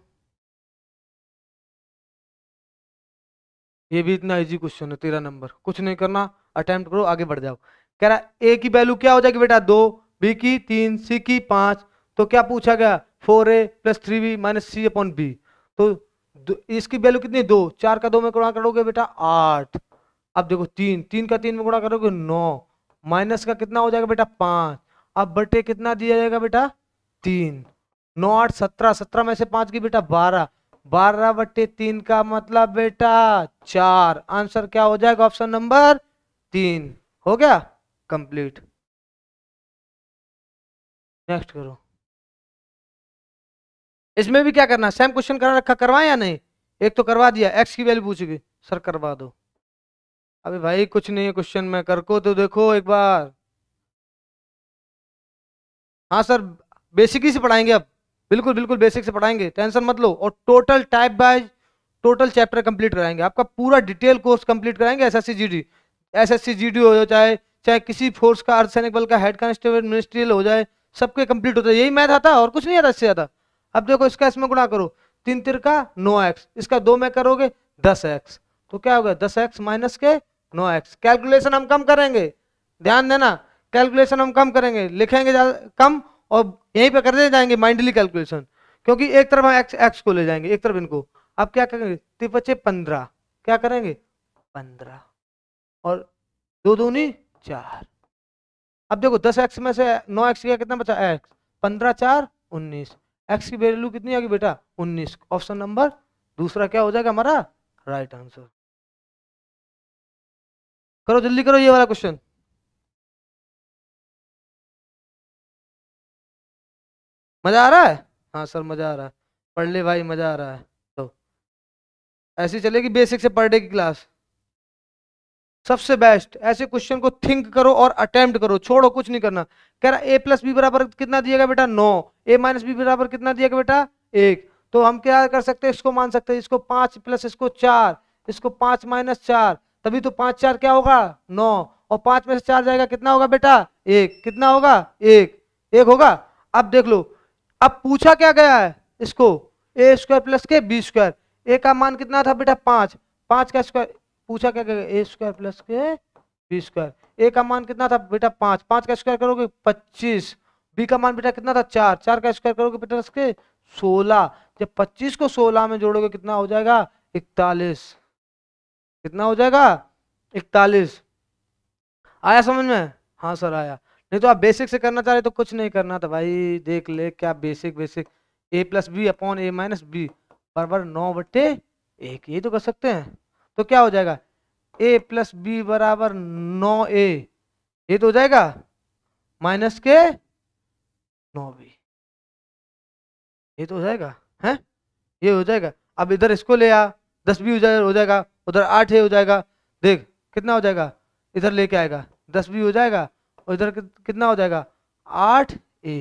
ये भी इतना इजी क्वेश्चन है तेरह नंबर कुछ नहीं करना अटेम्प्ट करो आगे बढ़ जाओ कह रहा ए की वैल्यू क्या हो जाएगी बेटा दो बी की तीन सी की पांच तो क्या पूछा गया four A plus three B minus C upon B तो इसकी वैल्यू कितनी दो चार का दो में गुणा करोगे बेटा आठ अब देखो तीन तीन का तीन में गुणा करोगे नौ माइनस का कितना हो जाएगा बेटा पांच अब बटे कितना दिया जाएगा बेटा तीन नौ आठ सत्रह सत्रह में से पांच की बेटा बारह बारह बटे तीन का मतलब बेटा चार आंसर क्या हो जाएगा ऑप्शन नंबर तीन हो गया कंप्लीट नेक्स्ट करो इसमें भी क्या करना सेम क्वेश्चन करा रखा करवाएं या नहीं एक तो करवा दिया एक्स की वैल्यू गई सर करवा दो अभी भाई कुछ नहीं है क्वेश्चन में कर को तो देखो एक बार हाँ सर बेसिक ही से पढ़ाएंगे अब बिल्कुल बिल्कुल बेसिक से पढ़ाएंगे टेंशन मत लो और total type wise total chapter complete कराएंगे आपका पूरा डिटेल कोर्स कंप्लीट कराएंगे S S C G D S S C G D हो चाहे चाहे किसी फोर्स का अर्धसैनिक बल का हेड कांस्टेबल मिनिस्ट्रियल हो जाए सबके कंप्लीट होता है यही मैथ आता और कुछ नहीं आता इससे ज़्यादा अब देखो इसका इसमें गुणा करो तीन तिर का नो एक्स इसका दो में करोगे दस एक्स तो क्या होगा दस एक्स माइनस के नो एक्स कैलकुलेशन हम कम करेंगे ध्यान देना कैलकुलेशन हम कम करेंगे लिखेंगे कम और यहीं पर करते जाएंगे माइंडली कैलकुलेशन क्योंकि एक तरफ हम एक्स एक्स को ले जाएंगे एक तरफ इनको अब क्या करेंगे तिपचे पंद्रह क्या करेंगे पंद्रह और दो दूनी चार अब देखो दस एक्स में से नौ एक्स का कितना बचा एक्स पंद्रह चार उन्नीस एक्स की वैल्यू कितनी आ गई बेटा उन्नीस ऑप्शन नंबर दूसरा क्या हो जाएगा हमारा राइट आंसर करो जल्दी करो ये वाला क्वेश्चन मजा आ रहा है हाँ सर मजा आ रहा है पढ़ ले भाई मजा आ रहा है तो ऐसी चलेगी बेसिक से पर डे की क्लास सबसे बेस्ट ऐसे क्वेश्चन को थिंक करो और अटेम्प्ट करो छोड़ो कुछ नहीं करना कह रहा ए प्लस बी बराबर कितना दिया गया बेटा नौ ए माइनस बी बराबर कितना दिया गया बेटा एक तो हम क्या कर सकते हैं इसको मान सकते हैं इसको पांच प्लस इसको चार इसको पांच माइनस चार तभी तो पांच चार क्या होगा नौ और पांच में से चार जाएगा कितना होगा बेटा एक कितना होगा एक एक होगा अब देख लो अब पूछा क्या गया है इसको ए स्क्वायर प्लस के बी स्क्वायर ए का मान कितना था बेटा पांच पांच का स्क्वायर पूछा क्या ए स्क्वायर प्लस के बी स्क्वायर ए का मान कितना था बेटा पाँच पाँच का स्क्वायर करोगे पच्चीस बी का मान बेटा कितना था चार चार का स्क्वायर करोगे बेटा इसके सोलह जब पच्चीस को सोलह में जोड़ोगे कितना हो जाएगा इकतालीस कितना हो जाएगा इकतालीस आया समझ में हाँ सर आया नहीं तो आप बेसिक से करना चाह रहे तो कुछ नहीं करना था भाई देख ले क्या basic basic A plus B upon A minus B बराबर नौ बटे एक ये तो कर सकते हैं तो क्या हो जाएगा ए प्लस बी बराबर नौ ए ये तो हो जाएगा माइनस के नौ बी ये तो हो जाएगा है ये हो जाएगा अब इधर इसको ले आ दस बी हो जाएगा उधर आठ ए हो जाएगा देख कितना हो जाएगा इधर लेके आएगा दस बी हो जाएगा और इधर कितना हो जाएगा आठ ए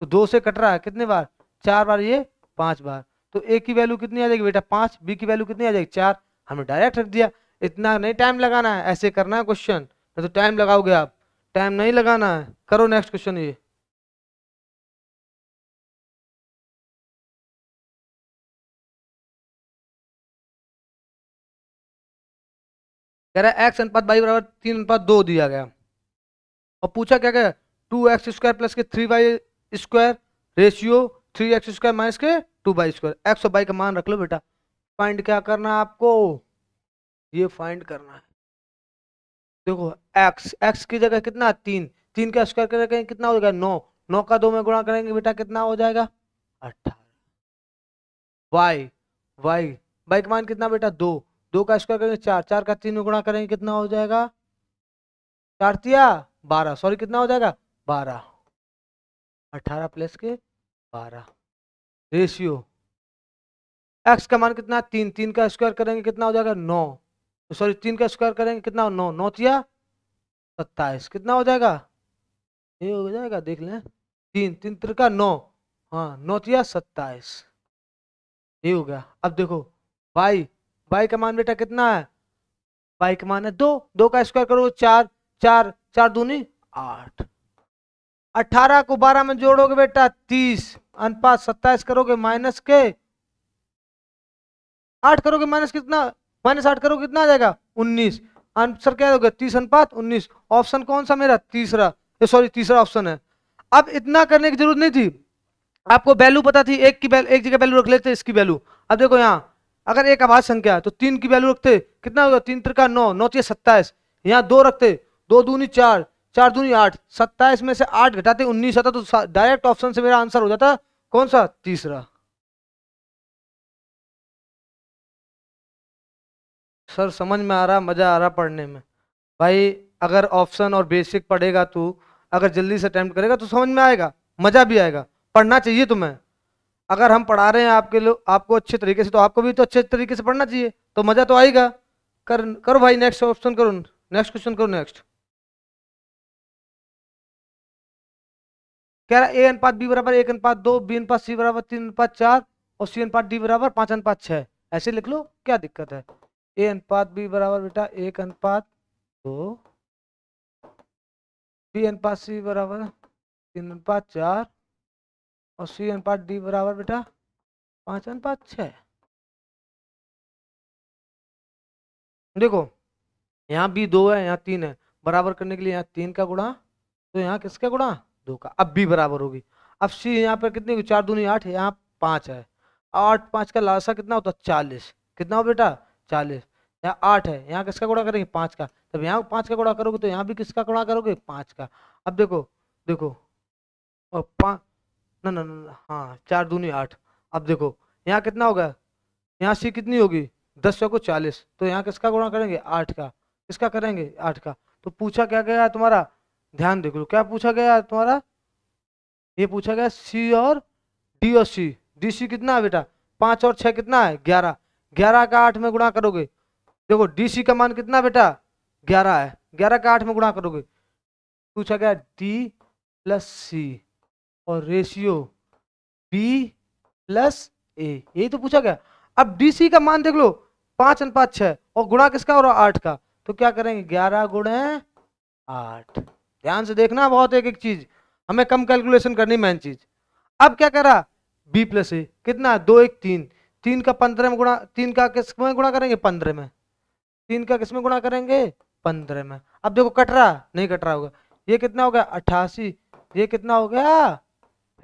तो दो से कट रहा है कितने बार चार बार ये पांच बार तो ए की वैल्यू कितनी आ जाएगी बेटा पांच बी की वैल्यू कितनी आ जाएगी चार हमने डायरेक्ट रख दिया इतना नहीं टाइम लगाना है ऐसे करना है क्वेश्चन नहीं तो टाइम लगाओगे आप टाइम नहीं लगाना है करो नेक्स्ट क्वेश्चन ये कह रहा है एक्स अनुपात बाई बराबर तीन अनुपात दो दिया गया और पूछा क्या क्या टू एक्स स्क्वायर प्लस के three Y square ratio three X square minus के टू बाई स्क्वायर एक्स और बाई का मान रख लो बेटा फाइंड क्या करना है आपको ये फाइंड करना है देखो एक्स एक्स की जगह कितना तीन तीन का स्क्वायर करेंगे कितना हो जाएगा नौ नौ का दो में गुणा करेंगे बेटा कितना हो जाएगा अठारह वाई वाई वाई का मान कितना बेटा दो दो का स्क्वायर करेंगे चार चार का तीन में गुणा करेंगे कितना हो जाएगा चार तिया बारह सॉरी कितना हो जाएगा बारह अठारह प्लस के बारह रेशियो एक्स का मान कितना है तीन तीन का स्क्वायर करेंगे कितना हो जाएगा नौ सॉरी तो तीन का स्क्वायर करेंगे कितना नौ नौ या सत्ताईस कितना हो जाएगा ये हो जाएगा देख लें तीन तीन त्रिका नौ हाँ नौ या सत्ताईस ये हो गया अब देखो बाई बाई का मान बेटा कितना है बाई का मान है दो दो का स्क्वायर करो चार चार चार दूनी आठ अठारह को बारह में जोड़ोगे बेटा तीस अनुपात सत्ताईस करोगे माइनस के आठ करोगे माइनस कितना माइनस आठ करोगे कितना आ जाएगा उन्नीस आंसर क्या होगा तीस अनुपात उन्नीस ऑप्शन कौन सा मेरा तीसरा सॉरी तीसरा ऑप्शन है अब इतना करने की जरूरत नहीं थी आपको वैल्यू पता थी एक की एक जगह वैल्यू रख लेते इसकी वैल्यू अब देखो यहाँ अगर एक आवाज संख्या है तो तीन की वैल्यू रखते कितना होगा तीन त्रिका नौ नौ तीस सत्ताईस यहाँ दो रखते दो दूनी चार चार दूनी आठ सत्ताईस में से आठ घटाते उन्नीस आता तो डायरेक्ट ऑप्शन से मेरा आंसर हो जाता कौन सा तीसरा सर समझ में आ रहा मज़ा आ रहा पढ़ने में भाई अगर ऑप्शन और बेसिक पढ़ेगा तू अगर जल्दी से अटैम्प्ट करेगा तो समझ में आएगा मज़ा भी आएगा पढ़ना चाहिए तुम्हें अगर हम पढ़ा रहे हैं आपके लोग आपको अच्छे तरीके से तो आपको भी तो अच्छे तरीके से पढ़ना चाहिए तो मज़ा तो आएगा कर करो भाई नेक्स्ट ऑप्शन करो नेक्स्ट क्वेश्चन करो नेक्स्ट कह रहा ए अनुपात बी बराबर एक अनुपात दो बी अनुपात सी बराबर तीन अनुपात चार और सी अनुपात डी बराबर पाँच अनुपात छः ऐसे लिख लो क्या दिक्कत है ए अनुपात बी बराबर बेटा एक अनुपात दो बी अनुपात सी बराबर तीन अनुपात चार और सी अनुपात डी बराबर बेटा पाँच अनुपात छ देखो यहाँ बी दो है यहाँ तीन है बराबर करने के लिए यहाँ तीन का गुणा तो यहाँ किसका गुणा दो का अब बी बराबर होगी अब सी यहाँ पर कितनी चार दूनी आठ यहाँ पाँच है आठ पाँच का लालसा कितना होता है चालीस कितना हो बेटा चालीस यहाँ आठ है यहाँ किसका गुणा करेंगे पाँच का तब यहाँ पाँच का गुणा करोगे तो यहाँ भी किसका गुणा करोगे पाँच का अब देखो देखो और पाँच ना ना ना हाँ चार दूनी आठ अब देखो यहाँ कितना होगा यहाँ सी कितनी होगी दस सौ को चालीस तो यहाँ किसका गुणा करेंगे आठ का किसका करेंगे आठ का तो पूछा क्या गया है तुम्हारा ध्यान देख लो क्या पूछा गया है तुम्हारा ये पूछा गया सी और डी और सी डी सी कितना है बेटा पाँच और छः कितना है ग्यारह ग्यारह का आठ में गुणा करोगे देखो डी सी का मान कितना बेटा ग्यारह है ग्यारह का आठ में गुणा करोगे पूछा गया डी प्लस सी और रेशियो बी प्लस ए यही तो पूछा गया अब डीसी का मान देख लो पांच अनुपात छह और गुणा किसका और आठ का तो क्या करेंगे ग्यारह गुण है आठ ध्यान से देखना बहुत एक एक चीज हमें कम कैलकुलेशन करनी मेन चीज अब क्या करा बी प्लस ए कितना दो एक तीन तीन का पंद्रह में गुणा तीन का किस में गुणा करेंगे पंद्रह में तीन का किस में गुणा करेंगे पंद्रह में अब देखो कट रहा नहीं कट रहा होगा ये कितना हो गया अट्ठासी ये कितना हो गया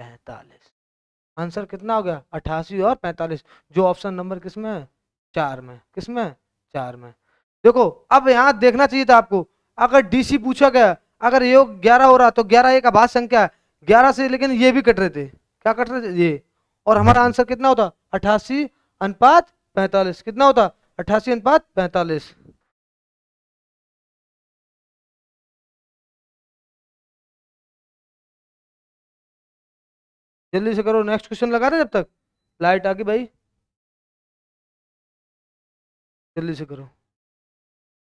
पैंतालीस आंसर कितना हो गया अट्ठासी और पैंतालीस जो ऑप्शन नंबर किस में चार में किस में चार में देखो अब यहाँ देखना चाहिए था आपको अगर डीसी पूछा गया अगर योग ग्यारह हो रहा तो ग्यारह एक आभास संख्या है ग्यारह से लेकिन ये भी कट रहे थे क्या कट रहे थे ये और हमारा आंसर कितना होता अठासी अनुपात पैंतालीस कितना होता अठासी अनुपात पैंतालीस जल्दी से करो नेक्स्ट क्वेश्चन लगा रहे जब तक लाइट आ गई भाई जल्दी से करो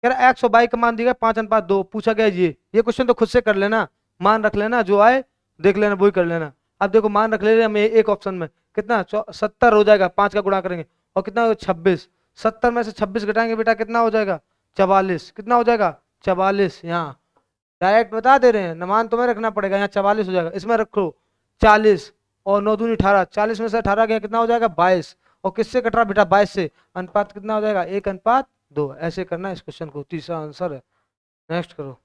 कह रहा एक सौ बाई का मान दिया पांच अनुपात दो पूछा गया ये ये क्वेश्चन तो खुद से कर लेना मान रख लेना जो आए देख लेना वही कर लेना अब देखो मान रख ले रहे हम एक ऑप्शन में कितना सत्तर हो जाएगा पाँच का गुणा करेंगे और कितना छब्बीस सत्तर में से छब्बीस घटाएंगे बेटा कितना हो जाएगा चवालीस कितना हो जाएगा चवालीस यहाँ डायरेक्ट बता दे रहे हैं नमान तुम्हें रखना पड़ेगा यहाँ चवालीस हो जाएगा इसमें रखो चालीस और नौ दूनी अठारह चालीस में से अठारह गया कितना हो जाएगा बाईस और किससे कट रहा बेटा बाईस से अनुपात कितना हो जाएगा एक अनुपात दो ऐसे करना इस क्वेश्चन को तीसरा आंसर है नेक्स्ट करो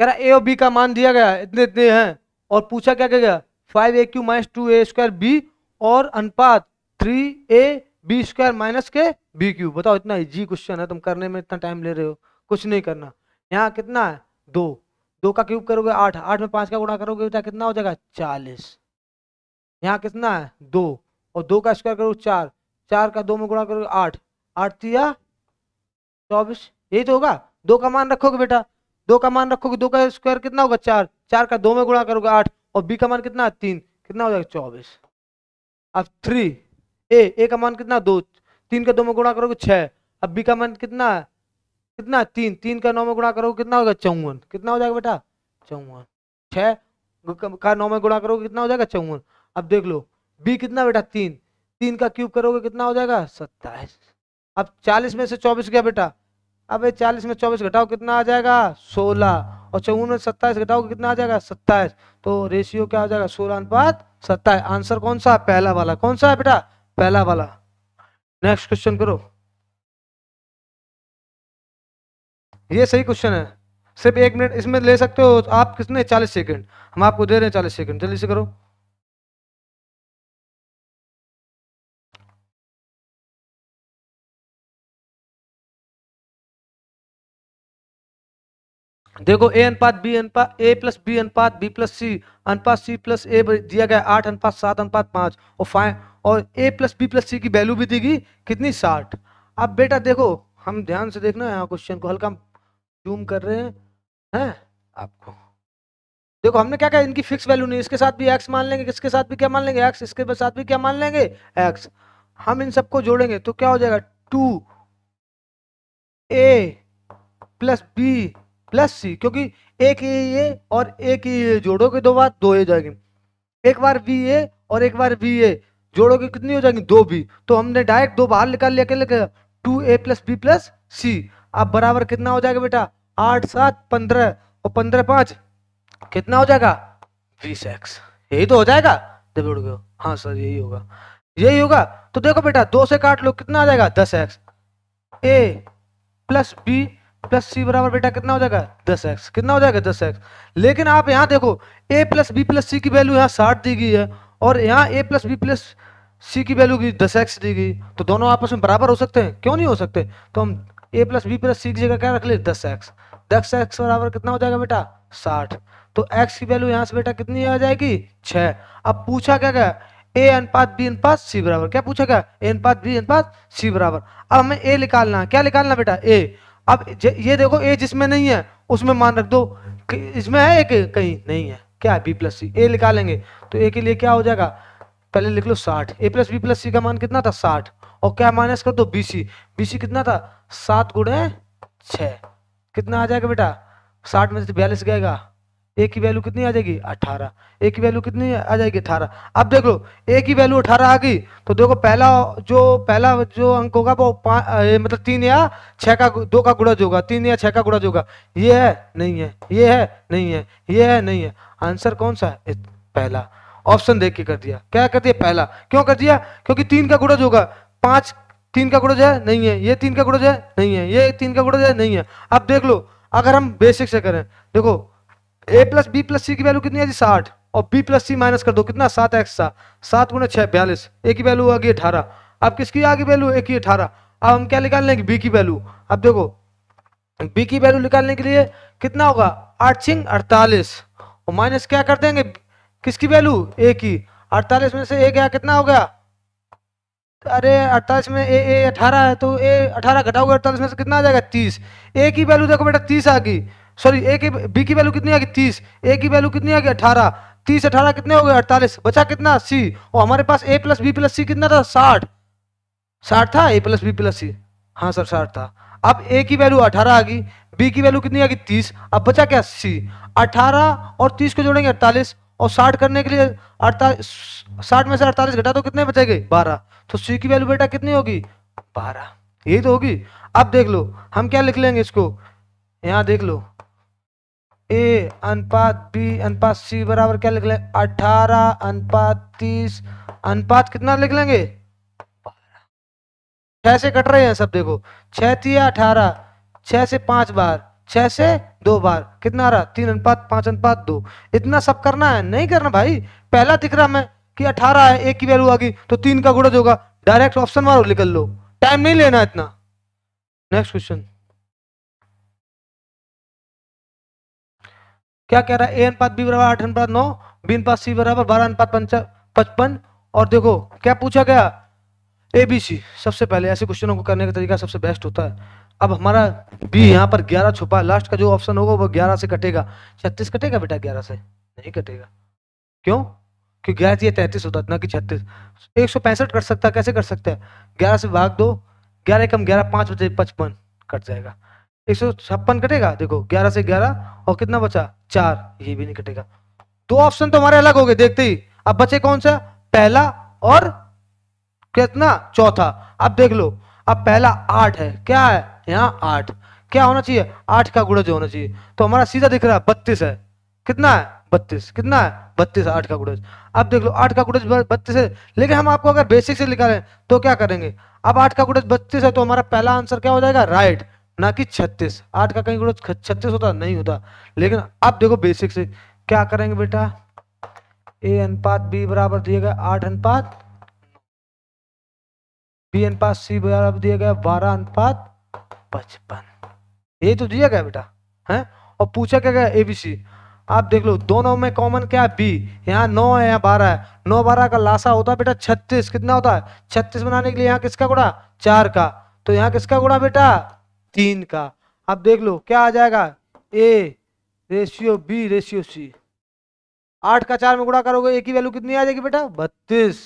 कह रहा ए और बी का मान दिया गया इतने इतने हैं और पूछा क्या क्या गया five A Q minus two A square B और अनुपात three A B square minus के बी क्यू बताओ इतना इजी क्वेश्चन है तुम करने में इतना टाइम ले रहे हो कुछ नहीं करना यहाँ कितना है दो दो का क्यूब करोगे आठ आठ में पाँच का गुणा करोगे बेटा कितना हो जाएगा चालीस यहाँ कितना है दो और दो का स्क्वायर करोगे चार चार का दो में गुणा करोगे आठ आठ या चौबीस यही तो होगा दो का मान रखोगे बेटा दो का मान रखोगे दो का स्क्वायर कितना होगा चार चार का दो में गुणा करोगे आठ और बी का मान कितना तीन कितना हो जाएगा चौबीस अब थ्री ए ए का मान कितना दो तीन का दो में गुणा करोगे छः अब बी का मान कितना है कितना तीन तीन का नौ में गुणा करोगे कितना होगा चौवन कितना हो जाएगा बेटा चौवन छः का नौ में गुणा करोगे कितना हो जाएगा चौवन अब देख लो बी कितना बेटा तीन तीन का क्यूब करोगे कितना हो जाएगा सत्ताईस अब चालीस में से चौबीस गया बेटा अब चालीस में चौबीस घटाओ कितना आ जाएगा सोलह और चौवन में सत्ताईस घटाओ कितना आ जाएगा सत्ताईस तो रेशियो क्या हो जाएगा सोलह अनुपात सत्ताईस आंसर कौन सा पहला वाला कौन सा है बेटा पहला वाला नेक्स्ट क्वेश्चन करो ये सही क्वेश्चन है सिर्फ एक मिनट इसमें ले सकते हो आप कितने चालीस सेकंड हम आपको दे रहे हैं चालीस सेकंड जल्दी से करो देखो ए अनुपात बी अनुपात ए प्लस बी अनुपात बी प्लस सी अनुपात सी प्लस ए दिया गया आठ अनुपात सात अनुपात पाँच और फाइव और A plus B plus C की वैल्यू भी दी गई कितनी साठ अब बेटा देखो हम ध्यान से देखना यहाँ क्वेश्चन को हल्का जूम कर रहे हैं हैं आपको देखो हमने क्या कहा इनकी फिक्स वैल्यू नहीं इसके साथ भी एक्स मान लेंगे किसके साथ भी क्या मान लेंगे एक्स इसके साथ भी क्या मान लेंगे एक्स हम इन सबको जोड़ेंगे तो क्या हो जाएगा two A plus B plus C क्योंकि एक ए ए और एक ए जोड़ोगे दो बार दो ए जाएगी एक बार बी ए और एक बार बी ए जोड़ोगे कितनी हो जाएगी दो बी तो हमने डायरेक्ट दो बाहर निकाल लिया क्या two A plus B plus C अब बराबर कितना हो जाएगा बेटा आठ सात पंद्रह और पंद्रह पाँच कितना हो जाएगा बीस एक्स यही तो हो जाएगा जब उड़ गए हाँ सर यही होगा यही होगा तो देखो बेटा दो से काट लो कितना आ जाएगा दस X A plus B plus C बराबर बेटा कितना हो जाएगा दस एक्स कितना हो जाएगा दस एक्स लेकिन आप यहाँ देखो A plus B plus C की वैल्यू यहाँ साठ दी गई है और यहाँ A plus B plus C की वैल्यू की दस एक्स दी गई तो दोनों आपस में बराबर हो सकते हैं क्यों नहीं हो सकते तो हम A plus B plus C की जगह क्या रख ले दस एक्स दस एक्स बराबर कितना हो जाएगा बेटा साठ तो एक्स की वैल्यू यहाँ से बेटा कितनी आ जाएगी छः अब पूछा क्या क्या ए अनुपात बी अनुपात सी बराबर क्या पूछा क्या ए अनुपात बी अनुपात सी बराबर अब हमें ए निकालना क्या निकालना बेटा ए अब ये देखो ए जिसमें नहीं है उसमें मान रख दो इसमें है एक कहीं नहीं है क्या बी प्लस सी ए निकालेंगे तो ए के लिए क्या हो जाएगा पहले लिख लो साठ A plus B plus C का मान कितना था साठ और क्या माइनस कर दो बी सी बी सी कितना था सात गुड़े छः कितना आ जाएगा बेटा साठ में से तो बयालीस गएगा ए की वैल्यू कितनी आ जाएगी अठारह ए की वैल्यू कितनी आ जाएगी अठारह अब देख लो ए की वैल्यू अठारह आ गई तो देखो पहला जो पहला जो अंक होगा वो मतलब तीन या छः का दो का गुड़ज होगा तीन या छः का गुड़ज होगा ये है नहीं है ये है नहीं है ये है नहीं है आंसर कौन सा है पहला ऑप्शन देख के कर दिया क्या कर दिया पहला क्यों कर दिया क्योंकि तीन का गुड़ज होगा पाँच तीन का गुड़ज है नहीं है ये तीन का गुड़ज है नहीं है ये तीन का गुड़ज है नहीं है अब देख लो अगर हम बेसिक से करें देखो A plus B plus C की वैल्यू कितनी है जी साठ और बी प्लस सी माइनस कर दो कितना सात एक्स सा सात गुना छह बयालीस ए की वैल्यू आ गई अठारह अब किसकी आगे वैल्यू एक ही अठारह अब हम क्या निकाल लेंगे बी की वैल्यू अब देखो बी की वैल्यू निकालने के लिए कितना होगा आठ छिंग अड़तालीस और माइनस क्या कर देंगे किसकी वैल्यू ए की अड़तालीस में से ए गया कितना हो गया अरे अड़तालीस में ए ए अठारह है तो ए अठारह घटाओगे अड़तालीस में से कितना आ जाएगा तीस ए की वैल्यू देखो बेटा तीस आ गई सॉरी ए की बी की वैल्यू कितनी आ गई तीस ए की वैल्यू कितनी आ गई अठारह तीस अठारह कितने हो गए अड़तालीस बचा कितना सी और हमारे पास A plus B plus C कितना था साठ साठ था A plus B plus C हाँ सर साठ था अब ए की वैल्यू अठारह आ गई बी की वैल्यू कितनी आ गई तीस अब बचा क्या सी अठारह और तीस को जोड़ेंगे अड़तालीस और साठ करने के लिए अड़तालीस साठ में से अड़तालीस घटा तो कितने बचेंगे बारह तो सी की वैल्यू बेटा कितनी होगी बारह यही तो होगी अब देख लो हम क्या लिख लेंगे इसको यहाँ देख लो ए अनुपात बी अनुपात सी बराबर क्या लिख लें अठारह अनुपात तीस अनुपात कितना लिख लेंगे छह से कट रहे हैं सब देखो छह थी अठारह छह से पांच बार छह से दो बार कितना रहा तीन अनुपात पांच अनुपात दो इतना सब करना है नहीं करना भाई पहला दिख रहा मैं कि अठारह है एक की वैल्यू आ गई तो तीन का गुड़ज होगा डायरेक्ट ऑप्शन मारो निकल लो टाइम नहीं लेना इतना नेक्स्ट क्वेश्चन क्या कह रहा है ए अनुपात बी बराबर आठ अनुपात नौ बी अनुपात सी बराबर बारह अनुपात पचपन और देखो क्या पूछा गया ए बी सी सबसे पहले ऐसे क्वेश्चनों को करने का तरीका सबसे बेस्ट होता है अब हमारा बी यहाँ पर ग्यारह छुपा है लास्ट का जो ऑप्शन होगा वो ग्यारह से कटेगा छत्तीस कटेगा बेटा ग्यारह से नहीं कटेगा क्यों क्योंकि ग्यारह से तैंतीस होता ना कि छत्तीस एक सौ पैंसठ कर सकता है कैसे कर सकता है ग्यारह से भाग दो ग्यारह कम ग्यारह पाँच बजे पचपन कट जाएगा एक सौ छप्पन कटेगा देखो ग्यारह से ग्यारह और कितना बचा चार ये भी नहीं कटेगा दो ऑप्शन तो हमारे अलग हो गए देखते ही अब बचे कौन सा पहला और कितना चौथा अब देख लो अब पहला आठ है क्या है यहाँ आठ क्या होना चाहिए आठ का गुड़ा जो होना चाहिए तो हमारा सीधा दिख रहा है बत्तीस है कितना है बत्तीस कितना है बत्तीस आठ का गुड़ज अब देख लो आठ का गुड़ज बत्तीस है लेकिन हम आपको अगर बेसिक से लिखा रहे तो क्या करेंगे अब आठ का गुड़ज बत्तीस है तो हमारा पहला आंसर क्या हो जाएगा राइट ना कि छत्तीस आठ का कहीं गुणा छत्तीस होता नहीं होता लेकिन अब देखो बेसिक से क्या करेंगे बेटा ए अनुपात बी बराबर दिए गए आठ अनुपात बी अनुपात सी बराबर दिया गया बारह अनुपात पचपन ये तो दिया गया बेटा है और पूछा क्या गया एबीसी आप देख लो दोनों में कॉमन क्या है बी यहाँ नौ है यहाँ बारह है नौ बारह का लाशा होता है बेटा छत्तीस कितना होता है छत्तीस बनाने के लिए यहाँ किसका गुड़ा चार का तो यहाँ किसका गुड़ा बेटा तीन का आप देख लो क्या आ जाएगा A ratio B ratio C आठ का चार में गुणा करोगे ए की वैल्यू कितनी आ जाएगी बेटा बत्तीस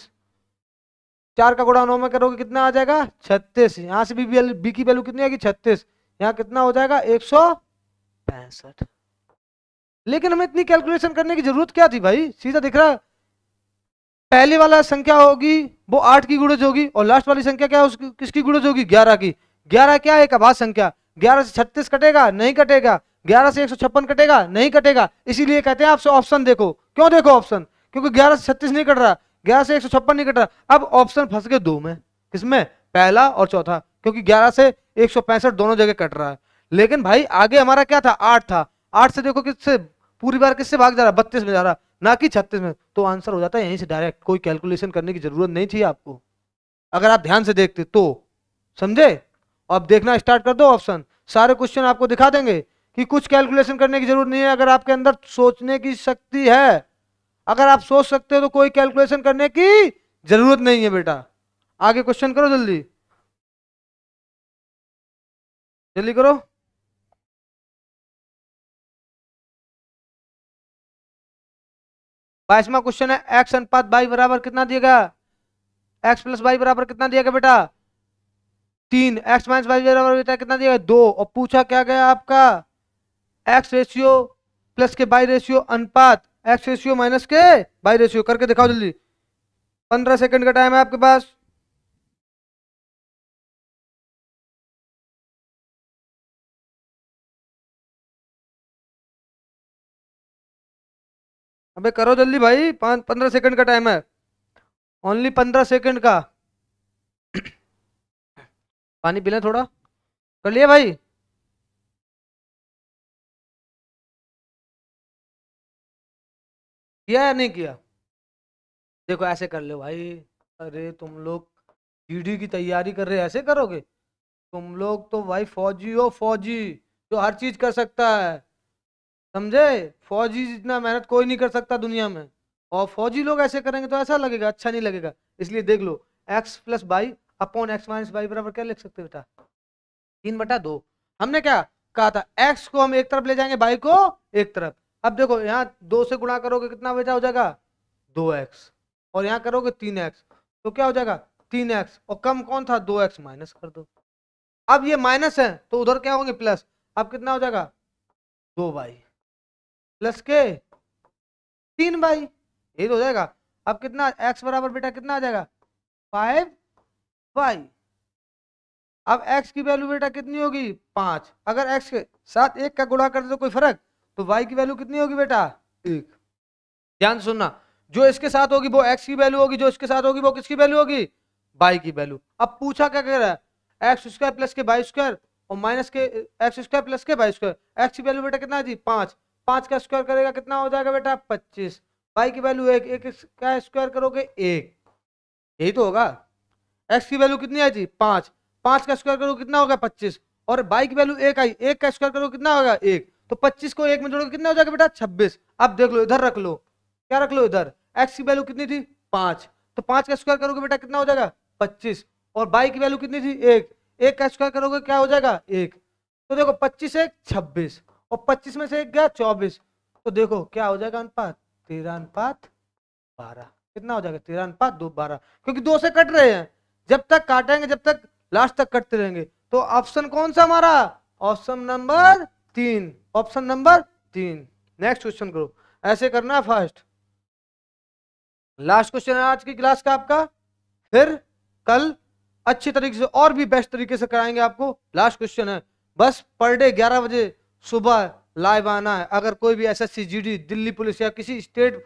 चार का गुणा नौ में करोगे कितना आ जाएगा छत्तीस यहाँ से बी बी की वैल्यू कितनी आएगी छत्तीस यहाँ कितना हो जाएगा एक सौ पैंसठ लेकिन हमें इतनी कैलकुलेशन करने की जरूरत क्या थी भाई सीधा दिख रहा पहले वाला संख्या होगी वो आठ की गुड़ज होगी और लास्ट वाली संख्या क्या उसकी किसकी गुड़ज होगी ग्यारह की ग्यारह क्या है एक संख्या ग्यारह से छत्तीस कटेगा नहीं कटेगा ग्यारह से एक सौ छप्पन कटेगा नहीं कटेगा इसीलिए कहते हैं आपसे ऑप्शन देखो क्यों देखो ऑप्शन क्योंकि ग्यारह से छत्तीस नहीं कट रहा ग्यारह से एक सौ छप्पन नहीं कट रहा अब ऑप्शन फंस गए दो में किसमें पहला और चौथा क्योंकि ग्यारह से एक सौ पैंसठ दोनों जगह कट रहा है लेकिन भाई आगे हमारा क्या था आठ था आठ से देखो किससे पूरी बार किससे भाग जा रहा बत्तीस में जा रहा ना कि छत्तीस में तो आंसर हो जाता है यहीं से डायरेक्ट कोई कैलकुलेशन करने की जरूरत नहीं थी आपको अगर आप ध्यान से देखते तो समझे अब देखना स्टार्ट कर दो ऑप्शन सारे क्वेश्चन आपको दिखा देंगे कि कुछ कैलकुलेशन करने की जरूरत नहीं है अगर आपके अंदर सोचने की शक्ति है अगर आप सोच सकते हो तो कोई कैलकुलेशन करने की जरूरत नहीं है बेटा आगे क्वेश्चन करो जल्दी जल्दी करो बाईसवा क्वेश्चन है एक्स अनुपात बाई बराबर कितना दिएगा एक्स प्लस बाई बराबर कितना दिएगा बेटा तीन एक्स माइनस वाई बराबर बेटा कितना दिया गया दो और पूछा क्या गया आपका एक्स रेशियो प्लस के बाई रेशियो अनुपात एक्स रेशियो माइनस के बाई रेशियो करके दिखाओ जल्दी पंद्रह सेकंड का टाइम है आपके पास अबे करो जल्दी भाई पंद्रह सेकंड का टाइम है ओनली पंद्रह सेकंड का पानी पी लें थोड़ा कर लिया भाई किया या नहीं किया देखो ऐसे कर लो भाई अरे तुम लोग जीडी की तैयारी कर रहे ऐसे करोगे तुम लोग तो भाई फौजी हो फौजी जो हर चीज कर सकता है समझे फौजी जितना मेहनत कोई नहीं कर सकता दुनिया में और फौजी लोग ऐसे करेंगे तो ऐसा लगेगा अच्छा नहीं लगेगा इसलिए देख लो X plus Y upon X minus Y बराबर क्या लिख सकते बेटा तीन बटा दो हमने क्या कहा था एक्स को हम एक तरफ ले जाएंगे वाई को एक तरफ अब देखो यहाँ दो से गुणा करोगे कितना बेटा हो जाएगा दो एक्स और यहाँ करोगे तीन एक्स तो क्या हो जाएगा तीन एक्स और कम कौन था दो एक्स माइनस कर दो अब ये माइनस है तो उधर क्या होंगे प्लस अब कितना हो जाएगा दो बाई प्लस के तीन बाई ये तो हो जाएगा अब कितना एक्स बराबर बेटा कितना आ जाएगा फाइव वाई अब एक्स की वैल्यू बेटा कितनी होगी पांच अगर एक्स के साथ एक का गुणा कर दे तो कोई फर्क तो वाई की वैल्यू कितनी होगी बेटा एक ध्यान सुनना जो इसके साथ होगी वो एक्स की वैल्यू होगी जो इसके साथ होगी वो किसकी वैल्यू होगी वाई की वैल्यू अब पूछा क्या कह रहा है एक्स स्क्वायर प्लस के बाई स्क्वायर और माइनस के एक्स स्क्वायर प्लस के बाई स्क्वायर एक्स की वैल्यू बेटा कितना जी पांच पांच का स्क्वायर करेगा कितना हो जाएगा बेटा पच्चीस वाई की वैल्यू एक एक का स्क्वायर करोगे एक यही तो होगा एक्स की वैल्यू कितनी आई थी पांच पांच का स्क्वायर करो कितना होगा पच्चीस और बाई की वैल्यू एक आई एक का स्क्वायर करो कितना होगा एक तो पच्चीस को एक में जोड़ो कितना हो जाएगा बेटा छब्बीस अब देख लो इधर रख लो क्या रख लो इधर एक्स की वैल्यू कितनी थी पांच तो पांच का स्क्वायर करोगे बेटा कितना हो जाएगा पच्चीस और बाई की वैल्यू कितनी थी एक एक का स्क्वायर करोगे क्या हो जाएगा एक तो देखो पच्चीस एक छब्बीस और पच्चीस में से एक गया चौबीस तो देखो क्या हो जाएगा अनुपात तेरह अनुपात बारह कितना हो जाएगा तेरह अनुपात दो बारह क्योंकि दो से कट रहे हैं जब तक काटेंगे जब तक लास्ट तक कटते रहेंगे तो ऑप्शन कौन सा हमारा ऑप्शन नंबर तीन ऑप्शन नंबर तीन नेक्स्ट क्वेश्चन करो ऐसे करना है फर्स्ट लास्ट क्वेश्चन है आज की क्लास का आपका फिर कल अच्छी तरीके से और भी बेस्ट तरीके से कराएंगे आपको लास्ट क्वेश्चन है बस पर डे ग्यारह बजे सुबह लाइव आना है अगर कोई भी एस एस दिल्ली पुलिस या किसी स्टेट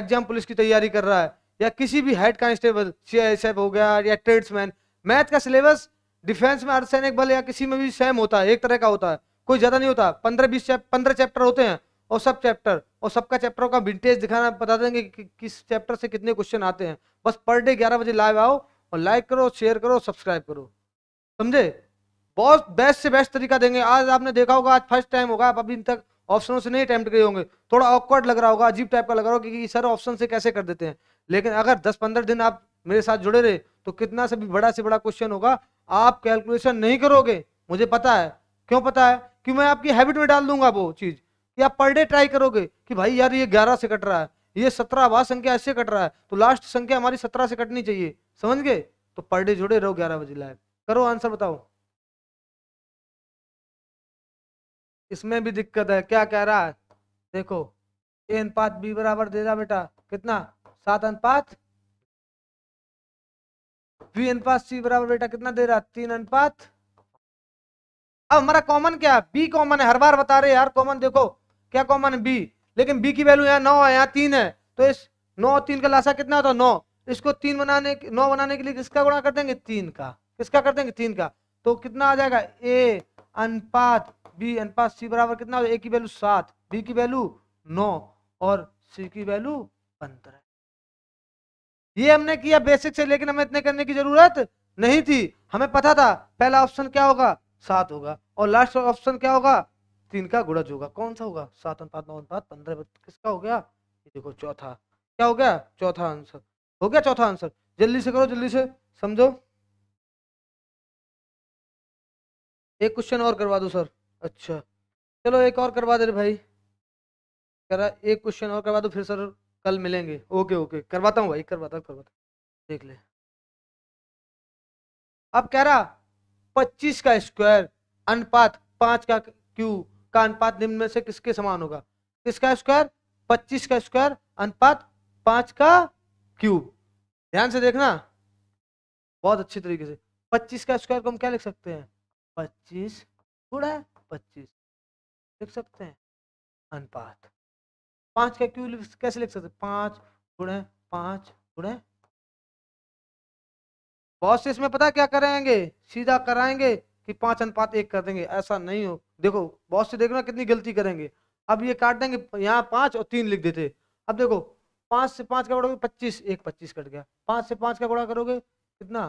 एग्जाम पुलिस की तैयारी कर रहा है या किसी भी हेड कांस्टेबल सीआईएसएफ हो गया या ट्रेड्समैन मैथ का सिलेबस डिफेंस में अर्धसैनिक बल या किसी में भी सेम होता है एक तरह का होता है कोई ज़्यादा नहीं होता पंद्रह बीस पंद्रह चैप्टर होते हैं और सब चैप्टर और सबका चैप्टरों का विंटेज दिखाना बता देंगे कि किस चैप्टर से कितने क्वेश्चन आते हैं बस पर डे ग्यारह बजे लाइव आओ और लाइक करो शेयर करो सब्सक्राइब करो समझे बहुत बेस्ट से बेस्ट तरीका देंगे आज आपने देखा होगा आज फर्स्ट टाइम होगा आप अभी तक ऑप्शनों से नहीं अटैम्प्ट किए होंगे थोड़ा ऑकवर्ड लग रहा होगा अजीब टाइप का लग रहा होगा कि सर ऑप्शन से कैसे कर देते हैं लेकिन अगर दस पंद्रह दिन आप मेरे साथ जुड़े रहे तो कितना से भी बड़ा से बड़ा क्वेश्चन होगा आप कैलकुलेशन नहीं करोगे मुझे पता है क्यों पता है कि मैं आपकी हैबिट में डाल दूंगा वो चीज़ कि आप पर डे ट्राई करोगे कि भाई यार ये ग्यारह से कट रहा है ये सत्रह आवाज संख्या ऐसे कट रहा है तो लास्ट संख्या हमारी सत्रह से कटनी चाहिए समझ गए तो पर डे जुड़े रहो ग्यारह बजे लाइव करो आंसर बताओ इसमें भी दिक्कत है क्या कह रहा है देखो ए अनुपात बी बराबर दे रहा बेटा कितना सात अनुपात बी अनुपात सी बराबर बेटा कितना दे रहा तीन अनुपात अब हमारा कॉमन क्या है बी कॉमन है हर बार बता रहे यार कॉमन देखो क्या कॉमन है बी लेकिन बी की वैल्यू यहाँ नौ है यहाँ तीन है तो इस नौ तीन का लाशा कितना होता है नौ इसको तीन बनाने नौ बनाने के लिए किसका गुणा कर देंगे तीन का किसका कर देंगे तीन का तो कितना आ जाएगा ए अनुपात बी अनुपात सी बराबर कितना ए की वैल्यू सात बी की वैल्यू नौ और सी की वैल्यू पंद्रह ये हमने किया बेसिक से लेकिन हमें इतने करने की जरूरत नहीं थी हमें पता था पहला ऑप्शन क्या होगा सात होगा और लास्ट ऑप्शन क्या होगा तीन का गुड़ज होगा कौन सा होगा सात अनुपात नौ अनुपात पंद्रह किसका हो गया ये देखो चौथा क्या हो गया चौथा आंसर हो गया चौथा आंसर जल्दी से करो जल्दी से समझो एक क्वेश्चन और करवा दो सर अच्छा चलो एक और करवा दे रहे भाई करा एक क्वेश्चन और करवा दो फिर सर कल मिलेंगे ओके ओके करवाता हूँ भाई करवाता हूँ करवाता हूँ देख ले अब कह रहा पच्चीस का स्क्वायर अनुपात पांच का क्यू का अनुपात निम्न में से किसके समान होगा किसका स्क्वायर पच्चीस का स्क्वायर अनुपात पांच का क्यूब ध्यान से देखना बहुत अच्छी तरीके से पच्चीस का स्क्वायर को हम क्या लिख सकते हैं पच्चीस थोड़ा है पच्चीस लिख सकते हैं अनुपात पांच का क्यू कैसे लिख सकते पांच गुणे पांच गुणे बहुत से इसमें पता क्या करेंगे सीधा कराएंगे कि पांच अनुपात एक कर देंगे ऐसा नहीं हो देखो बहुत से देखना कितनी गलती करेंगे अब ये काट देंगे यहाँ पांच और तीन लिख देते अब देखो पांच से पांच का बड़ा पच्चीस एक पच्चीस कट गया पांच से पांच का बड़ा करोगे कितना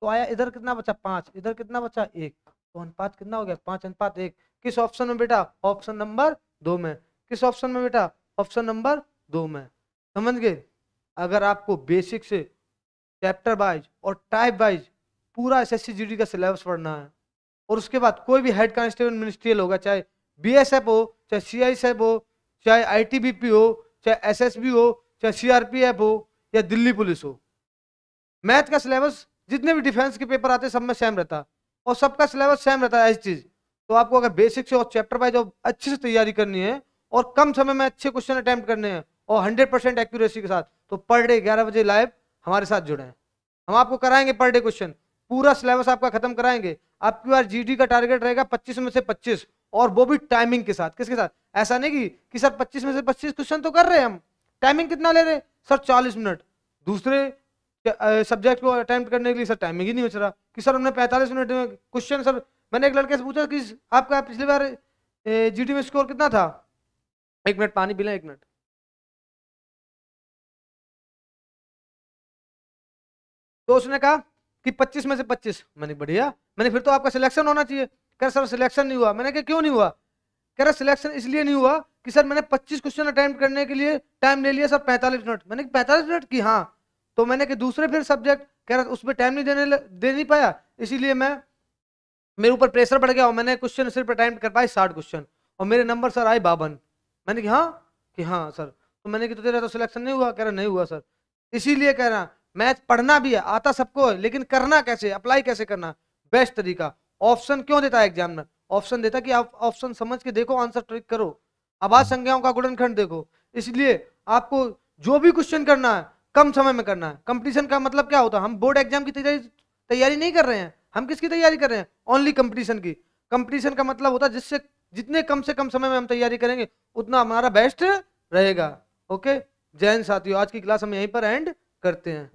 तो आया इधर कितना बचा पांच इधर कितना बचा एक तो अनुपात कितना हो गया पांच अनुपात एक किस ऑप्शन में बेटा ऑप्शन नंबर दो में किस ऑप्शन में बेटा ऑप्शन नंबर दो में समझ गए अगर आपको बेसिक से चैप्टर वाइज और टाइप वाइज पूरा एस एस का सिलेबस पढ़ना है और उसके बाद कोई भी हेड कांस्टेबल मिनिस्ट्रियल होगा चाहे बी हो चाहे सी हो चाहे आई हो चाहे एस हो चाहे सी हो या दिल्ली पुलिस हो मैथ का सिलेबस जितने भी डिफेंस के पेपर आते सब में सेम रहता और सबका सिलेबस सेम रहता है ऐसी चीज़ तो आपको अगर बेसिक से और चैप्टर वाइज अच्छे से तैयारी करनी है और कम समय में अच्छे क्वेश्चन अटैम्प्ट करने हैं और हंड्रेड परसेंट एक्यूरेसी के साथ तो पर डे ग्यारह बजे लाइव हमारे साथ जुड़े हैं हम आपको कराएंगे पर डे क्वेश्चन पूरा सिलेबस आपका खत्म कराएंगे आप क्यू आर जी डी का टारगेट रहेगा पच्चीस में से पच्चीस और वो भी टाइमिंग के साथ किसके साथ ऐसा नहीं कि, सर पच्चीस में से पच्चीस क्वेश्चन तो कर रहे हैं हम टाइमिंग कितना ले रहे हैं सर चालीस मिनट दूसरे सब्जेक्ट को अटैम्प्ट करने के लिए सर टाइमिंग ही नहीं बच रहा कि सर हमने पैंतालीस मिनट में क्वेश्चन सर मैंने एक लड़के से पूछा कि आपका पिछली बार जी में स्कोर कितना था एक मिनट पानी पी लें एक मिनट तो उसने कहा कि 25 में से 25 मैंने बढ़िया मैंने फिर तो आपका सिलेक्शन होना चाहिए कह सर सिलेक्शन नहीं हुआ मैंने कहा क्यों नहीं हुआ कह रहा सिलेक्शन इसलिए नहीं हुआ कि सर मैंने 25 क्वेश्चन अटेम्प्ट करने के लिए टाइम ले लिया सर 45 मिनट मैंने कहा 45 मिनट की हाँ तो मैंने कि दूसरे फिर सब्जेक्ट कह रहा उसमें टाइम नहीं देने दे नहीं पाया इसीलिए मैं मेरे ऊपर प्रेशर बढ़ गया और मैंने क्वेश्चन सिर्फ अटैम्प्ट कर पाए साठ क्वेश्चन और मेरे नंबर सर आए बावन मैंने कहा हाँ कि हाँ सर तो मैंने कहा तो तेरा तो सिलेक्शन नहीं हुआ कह रहा नहीं हुआ सर इसीलिए कह रहा मैथ पढ़ना भी है आता सबको है लेकिन करना कैसे अप्लाई कैसे करना बेस्ट तरीका ऑप्शन क्यों देता है एग्जाम में ऑप्शन देता कि आप ऑप्शन समझ के देखो आंसर ट्रिक करो आवाज संज्ञाओं का गुणनखंड देखो इसलिए आपको जो भी क्वेश्चन करना है कम समय में करना है कंपटीशन का मतलब क्या होता है हम बोर्ड एग्जाम की तैयारी तैयारी नहीं कर रहे हैं हम किसकी तैयारी कर रहे हैं ओनली कंपटीशन की कंपटीशन का मतलब होता है जिससे जितने कम से कम समय में हम तैयारी करेंगे उतना हमारा बेस्ट रहेगा ओके जैन साथियों आज की क्लास हम यहीं पर एंड करते हैं